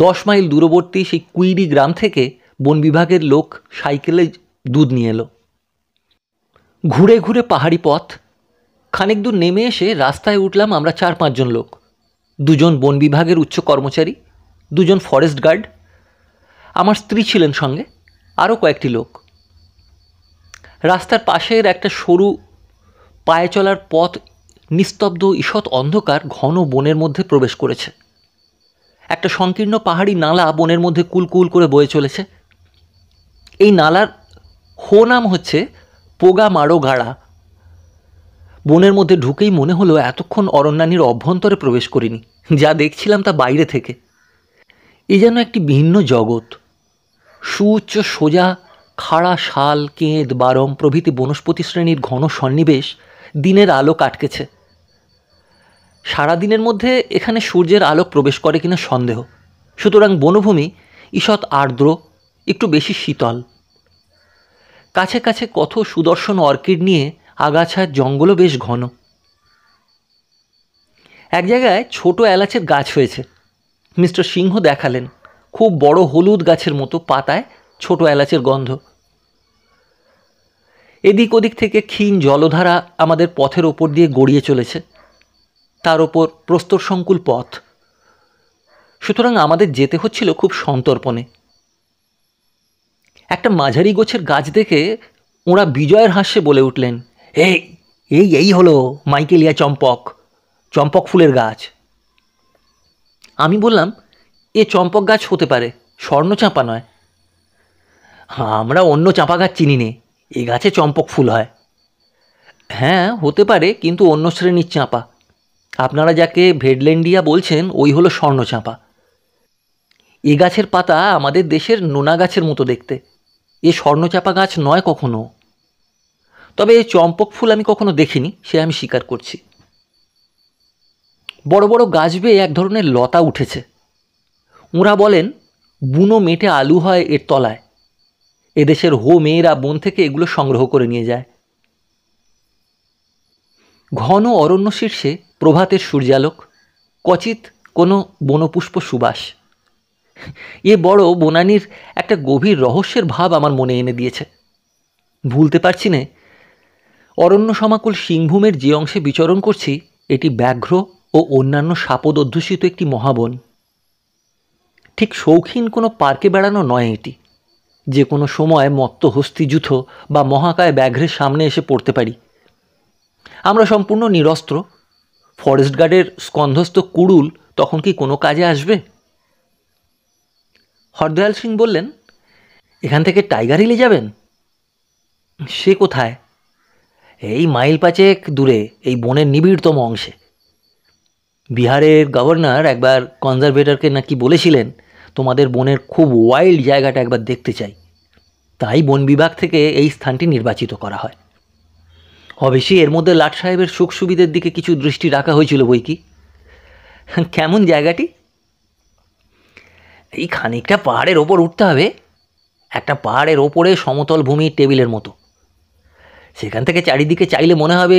দশ মাইল দূরবর্তী সেই কুইরি গ্রাম থেকে বন বিভাগের লোক সাইকেলে দুধ নিয়ে এলো ঘুরে ঘুরে পাহাড়ি পথ খানিক দূর নেমে এসে রাস্তায় উঠলাম আমরা চার পাঁচজন লোক দুজন বন বিভাগের উচ্চ কর্মচারী দুজন ফরেস্ট গার্ড আমার স্ত্রী ছিলেন সঙ্গে আরও কয়েকটি লোক রাস্তার পাশের একটা সরু পায়ে চলার পথ নিস্তব্ধ ঈষৎ অন্ধকার ঘন বনের মধ্যে প্রবেশ করেছে একটা সংকীর্ণ পাহাড়ি নালা বনের মধ্যে কুলকুল করে বয়ে চলেছে এই নালার হো নাম হচ্ছে পোগা মারো গাড়া বনের মধ্যে ঢুকেই মনে হলো এতক্ষণ অরণ্যানীর অভ্যন্তরে প্রবেশ করিনি যা দেখছিলাম তা বাইরে থেকে এ যেন একটি ভিন্ন জগৎ সুউচ্চ সোজা খাড়া শাল কেঁদ বারম প্রভৃতি বনস্পতি শ্রেণীর ঘন সন্নিবেশ দিনের আলো কাটকেছে সারাদিনের মধ্যে এখানে সূর্যের আলোক প্রবেশ করে কিনা সন্দেহ সুতরাং বনভূমি ঈষৎ আর্দ্র একটু বেশি শীতল কাছে কাছে কত সুদর্শন অর্কিড নিয়ে আগাছার জঙ্গলও বেশ ঘন এক জায়গায় ছোট এলাচের গাছ হয়েছে মিস্টার সিংহ দেখালেন খুব বড় হলুদ গাছের মতো পাতায় ছোট এলাচের গন্ধ এদিক ওদিক থেকে ক্ষীণ জলধারা আমাদের পথের ওপর দিয়ে গড়িয়ে চলেছে তার ওপর প্রস্তরসংকুল পথ সুতরাং আমাদের যেতে হচ্ছিল খুব সন্তর্পণে একটা মাঝারি গোছের গাছ দেখে ওরা বিজয়ের হাস্যে বলে উঠলেন এই এই এই হলো মাইকেলিয়া চম্পক চম্পক ফুলের গাছ আমি বললাম এ চম্পক গাছ হতে পারে স্বর্ণ চাঁপা নয় আমরা অন্য চাঁপা গাছ চিনি নে এ গাছে চম্পক ফুল হয় হ্যাঁ হতে পারে কিন্তু অন্য শ্রেণীর চাঁপা আপনারা যাকে ভেডলেন্ডিয়া বলছেন ওই হলো স্বর্ণচাঁপা এ গাছের পাতা আমাদের দেশের নোনা গাছের মতো দেখতে এ স্বর্ণচাঁপা গাছ নয় কখনো তবে এই চম্পক ফুল আমি কখনো দেখিনি সে আমি স্বীকার করছি বড় বড় গাছ বেয়ে এক ধরনের লতা উঠেছে ওঁরা বলেন বুনো মেটে আলু হয় এর তলায় এদেশের হো মেয়েরা বন থেকে এগুলো সংগ্রহ করে নিয়ে যায় ঘন অরণ্য শীর্ষে প্রভাতের সূর্যালোক কচিত কোনো বনপুষ্প সুবাস এ বড় বনানির একটা গভীর রহস্যের ভাব আমার মনে এনে দিয়েছে ভুলতে পারছি নে অরণ্য সমাকুল সিংভূমের যে অংশে বিচরণ করছি এটি ব্যাঘ্র ও অন্যান্য সাপদ অধ্যুষিত একটি মহাবন ঠিক শৌখিন কোনো পার্কে বেড়ানো নয় এটি যে কোনো সময় মত্ত হস্তিযুথ বা মহাকায় ব্যাঘ্রের সামনে এসে পড়তে পারি আমরা সম্পূর্ণ নিরস্ত্র ফরেস্ট গার্ডের স্কন্ধস্থ কুড়ুল তখন কি কোনো কাজে আসবে হরদয়াল সিং বললেন এখান থেকে টাইগার হিলে যাবেন সে কোথায় এই মাইল পাঁচেক দূরে এই বনের নিবিড়তম অংশে বিহারের গভর্নর একবার কনজারভেটরকে নাকি বলেছিলেন তোমাদের বনের খুব ওয়াইল্ড জায়গাটা একবার দেখতে চাই তাই বন বিভাগ থেকে এই স্থানটি নির্বাচিত করা হয় অবশ্যই এর মধ্যে লাট সাহেবের সুখ সুবিধের দিকে কিছু দৃষ্টি রাখা হয়েছিল বই কি কেমন জায়গাটি এই খানিকটা পাহাড়ের ওপর উঠতে হবে একটা পাহাড়ের ওপরে সমতল ভূমি টেবিলের মতো সেখান থেকে চারিদিকে চাইলে মনে হবে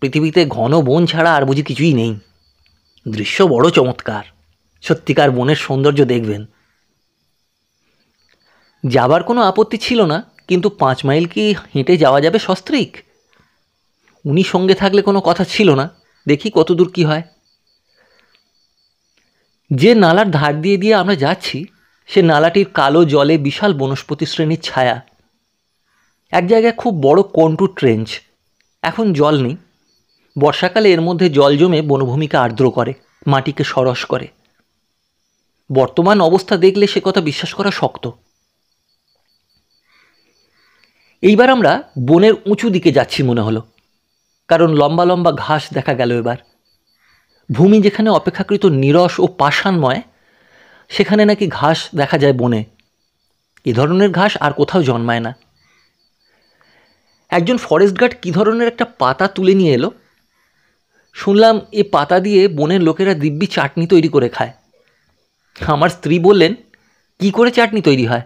পৃথিবীতে ঘন বন ছাড়া আর বুঝি কিছুই নেই দৃশ্য বড় চমৎকার সত্যিকার বনের সৌন্দর্য দেখবেন যাবার কোনো আপত্তি ছিল না কিন্তু পাঁচ মাইল কি হেঁটে যাওয়া যাবে সস্ত্রিক উনি সঙ্গে থাকলে কোনো কথা ছিল না দেখি কতদূর কি হয় যে নালার ধার দিয়ে দিয়ে আমরা যাচ্ছি সে নালাটির কালো জলে বিশাল বনস্পতি শ্রেণীর ছায়া এক জায়গায় খুব বড় কন্টু ট্রেঞ্চ এখন জল নেই বর্ষাকালে এর মধ্যে জল জমে বনভূমিকে আর্দ্র করে মাটিকে সরস করে বর্তমান অবস্থা দেখলে সে কথা বিশ্বাস করা শক্ত এইবার আমরা বনের উঁচু দিকে যাচ্ছি মনে হলো কারণ লম্বা লম্বা ঘাস দেখা গেল এবার ভূমি যেখানে অপেক্ষাকৃত নিরস ও পাষাণময় সেখানে নাকি ঘাস দেখা যায় বনে এ ধরনের ঘাস আর কোথাও জন্মায় না একজন ফরেস্ট গার্ড কী ধরনের একটা পাতা তুলে নিয়ে এলো শুনলাম এ পাতা দিয়ে বনের লোকেরা দিব্যি চাটনি তৈরি করে খায় আমার স্ত্রী বললেন কি করে চাটনি তৈরি হয়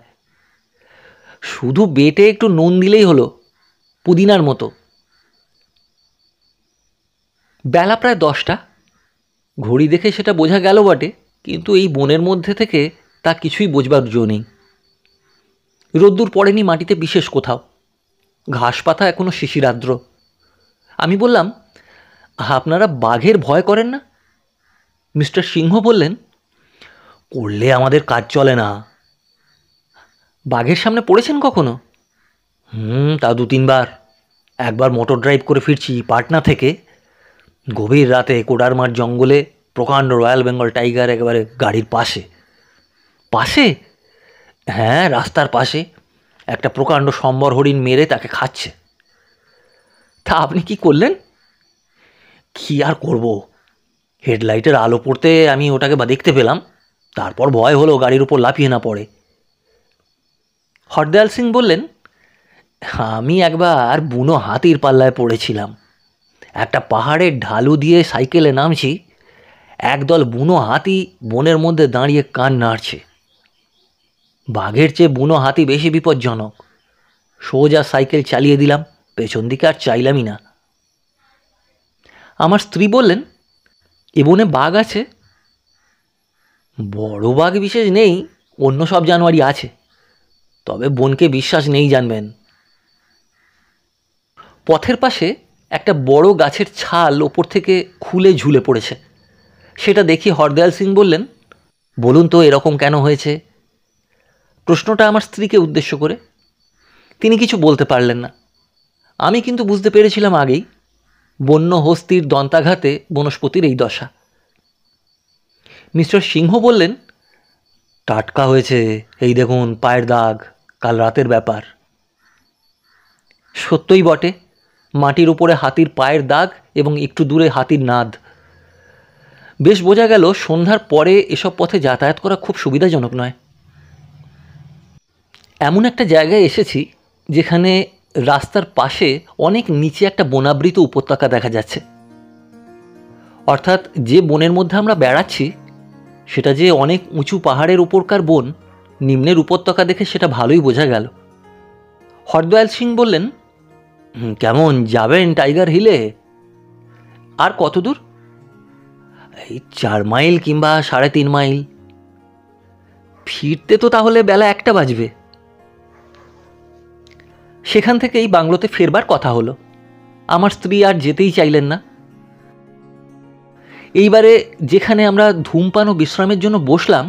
শুধু বেটে একটু নুন দিলেই হলো পুদিনার মতো বেলা প্রায় দশটা ঘড়ি দেখে সেটা বোঝা গেল বটে কিন্তু এই বনের মধ্যে থেকে তা কিছুই বোঝবার জো নেই রোদ্দুর পড়েনি মাটিতে বিশেষ কোথাও ঘাস পাতা এখনও শিশিরাদ্র আমি বললাম আপনারা বাঘের ভয় করেন না মিস্টার সিংহ বললেন করলে আমাদের কাজ চলে না বাঘের সামনে পড়েছেন কখনো হুম তা দু তিনবার একবার মোটর ড্রাইভ করে ফিরছি পাটনা থেকে গভীর রাতে কোডারমার জঙ্গলে প্রকাণ্ড রয়্যাল বেঙ্গল টাইগার একেবারে গাড়ির পাশে পাশে হ্যাঁ রাস্তার পাশে একটা প্রকাণ্ড সম্বর হরিণ মেরে তাকে খাচ্ছে তা আপনি কি করলেন কি আর করব হেডলাইটের আলো পড়তে আমি ওটাকে বা দেখতে পেলাম তারপর ভয় হলো গাড়ির উপর লাফিয়ে না পড়ে হরদয়াল সিং বললেন আমি একবার বুনো হাতির পাল্লায় পড়েছিলাম একটা পাহাড়ের ঢালু দিয়ে সাইকেলে নামছি একদল বুনো হাতি বনের মধ্যে দাঁড়িয়ে কান নাড়ছে বাঘের চেয়ে বুনো হাতি বেশি বিপজ্জনক সোজা সাইকেল চালিয়ে দিলাম পেছন দিকে আর চাইলামই না আমার স্ত্রী বললেন এ বনে বাঘ আছে বড় বাঘ বিশেষ নেই অন্য সব জানুয়ারি আছে তবে বোনকে বিশ্বাস নেই জানবেন পথের পাশে একটা বড় গাছের ছাল ওপর থেকে খুলে ঝুলে পড়েছে সেটা দেখি হরদয়াল সিং বললেন বলুন তো এরকম কেন হয়েছে প্রশ্নটা আমার স্ত্রীকে উদ্দেশ্য করে তিনি কিছু বলতে পারলেন না আমি কিন্তু বুঝতে পেরেছিলাম আগেই বন্য হস্তির দন্তাঘাতে বনস্পতির এই দশা মিস্টার সিংহ বললেন টাটকা হয়েছে এই দেখুন পায়ের দাগ কাল রাতের ব্যাপার সত্যই বটে মাটির উপরে হাতির পায়ের দাগ এবং একটু দূরে হাতির নাদ বেশ বোঝা গেল সন্ধ্যার পরে এসব পথে যাতায়াত করা খুব সুবিধাজনক নয় এমন একটা জায়গায় এসেছি যেখানে রাস্তার পাশে অনেক নিচে একটা বনাবৃত উপত্যকা দেখা যাচ্ছে অর্থাৎ যে বনের মধ্যে আমরা বেড়াচ্ছি সেটা যে অনেক উঁচু পাহাড়ের উপরকার বন নিম্নের উপত্যকা দেখে সেটা ভালোই বোঝা গেল হরদয়াল সিং বললেন কেমন যাবেন টাইগার হিলে আর কত দূর এই চার মাইল কিংবা সাড়ে তিন মাইল ফিরতে তো তাহলে বেলা একটা বাজবে সেখান থেকে এই বাংলোতে ফেরবার কথা হলো আমার স্ত্রী আর যেতেই চাইলেন না এইবারে যেখানে আমরা ধূমপান ও বিশ্রামের জন্য বসলাম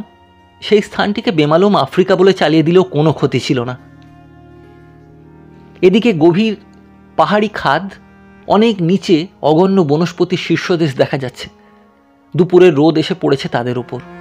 সেই স্থানটিকে বেমালুম আফ্রিকা বলে চালিয়ে দিলেও কোনো ক্ষতি ছিল না এদিকে গভীর পাহাড়ি খাদ অনেক নিচে অগণ্য বনস্পতির শীর্ষদেশ দেখা যাচ্ছে দুপুরের রোদ এসে পড়েছে তাদের ওপর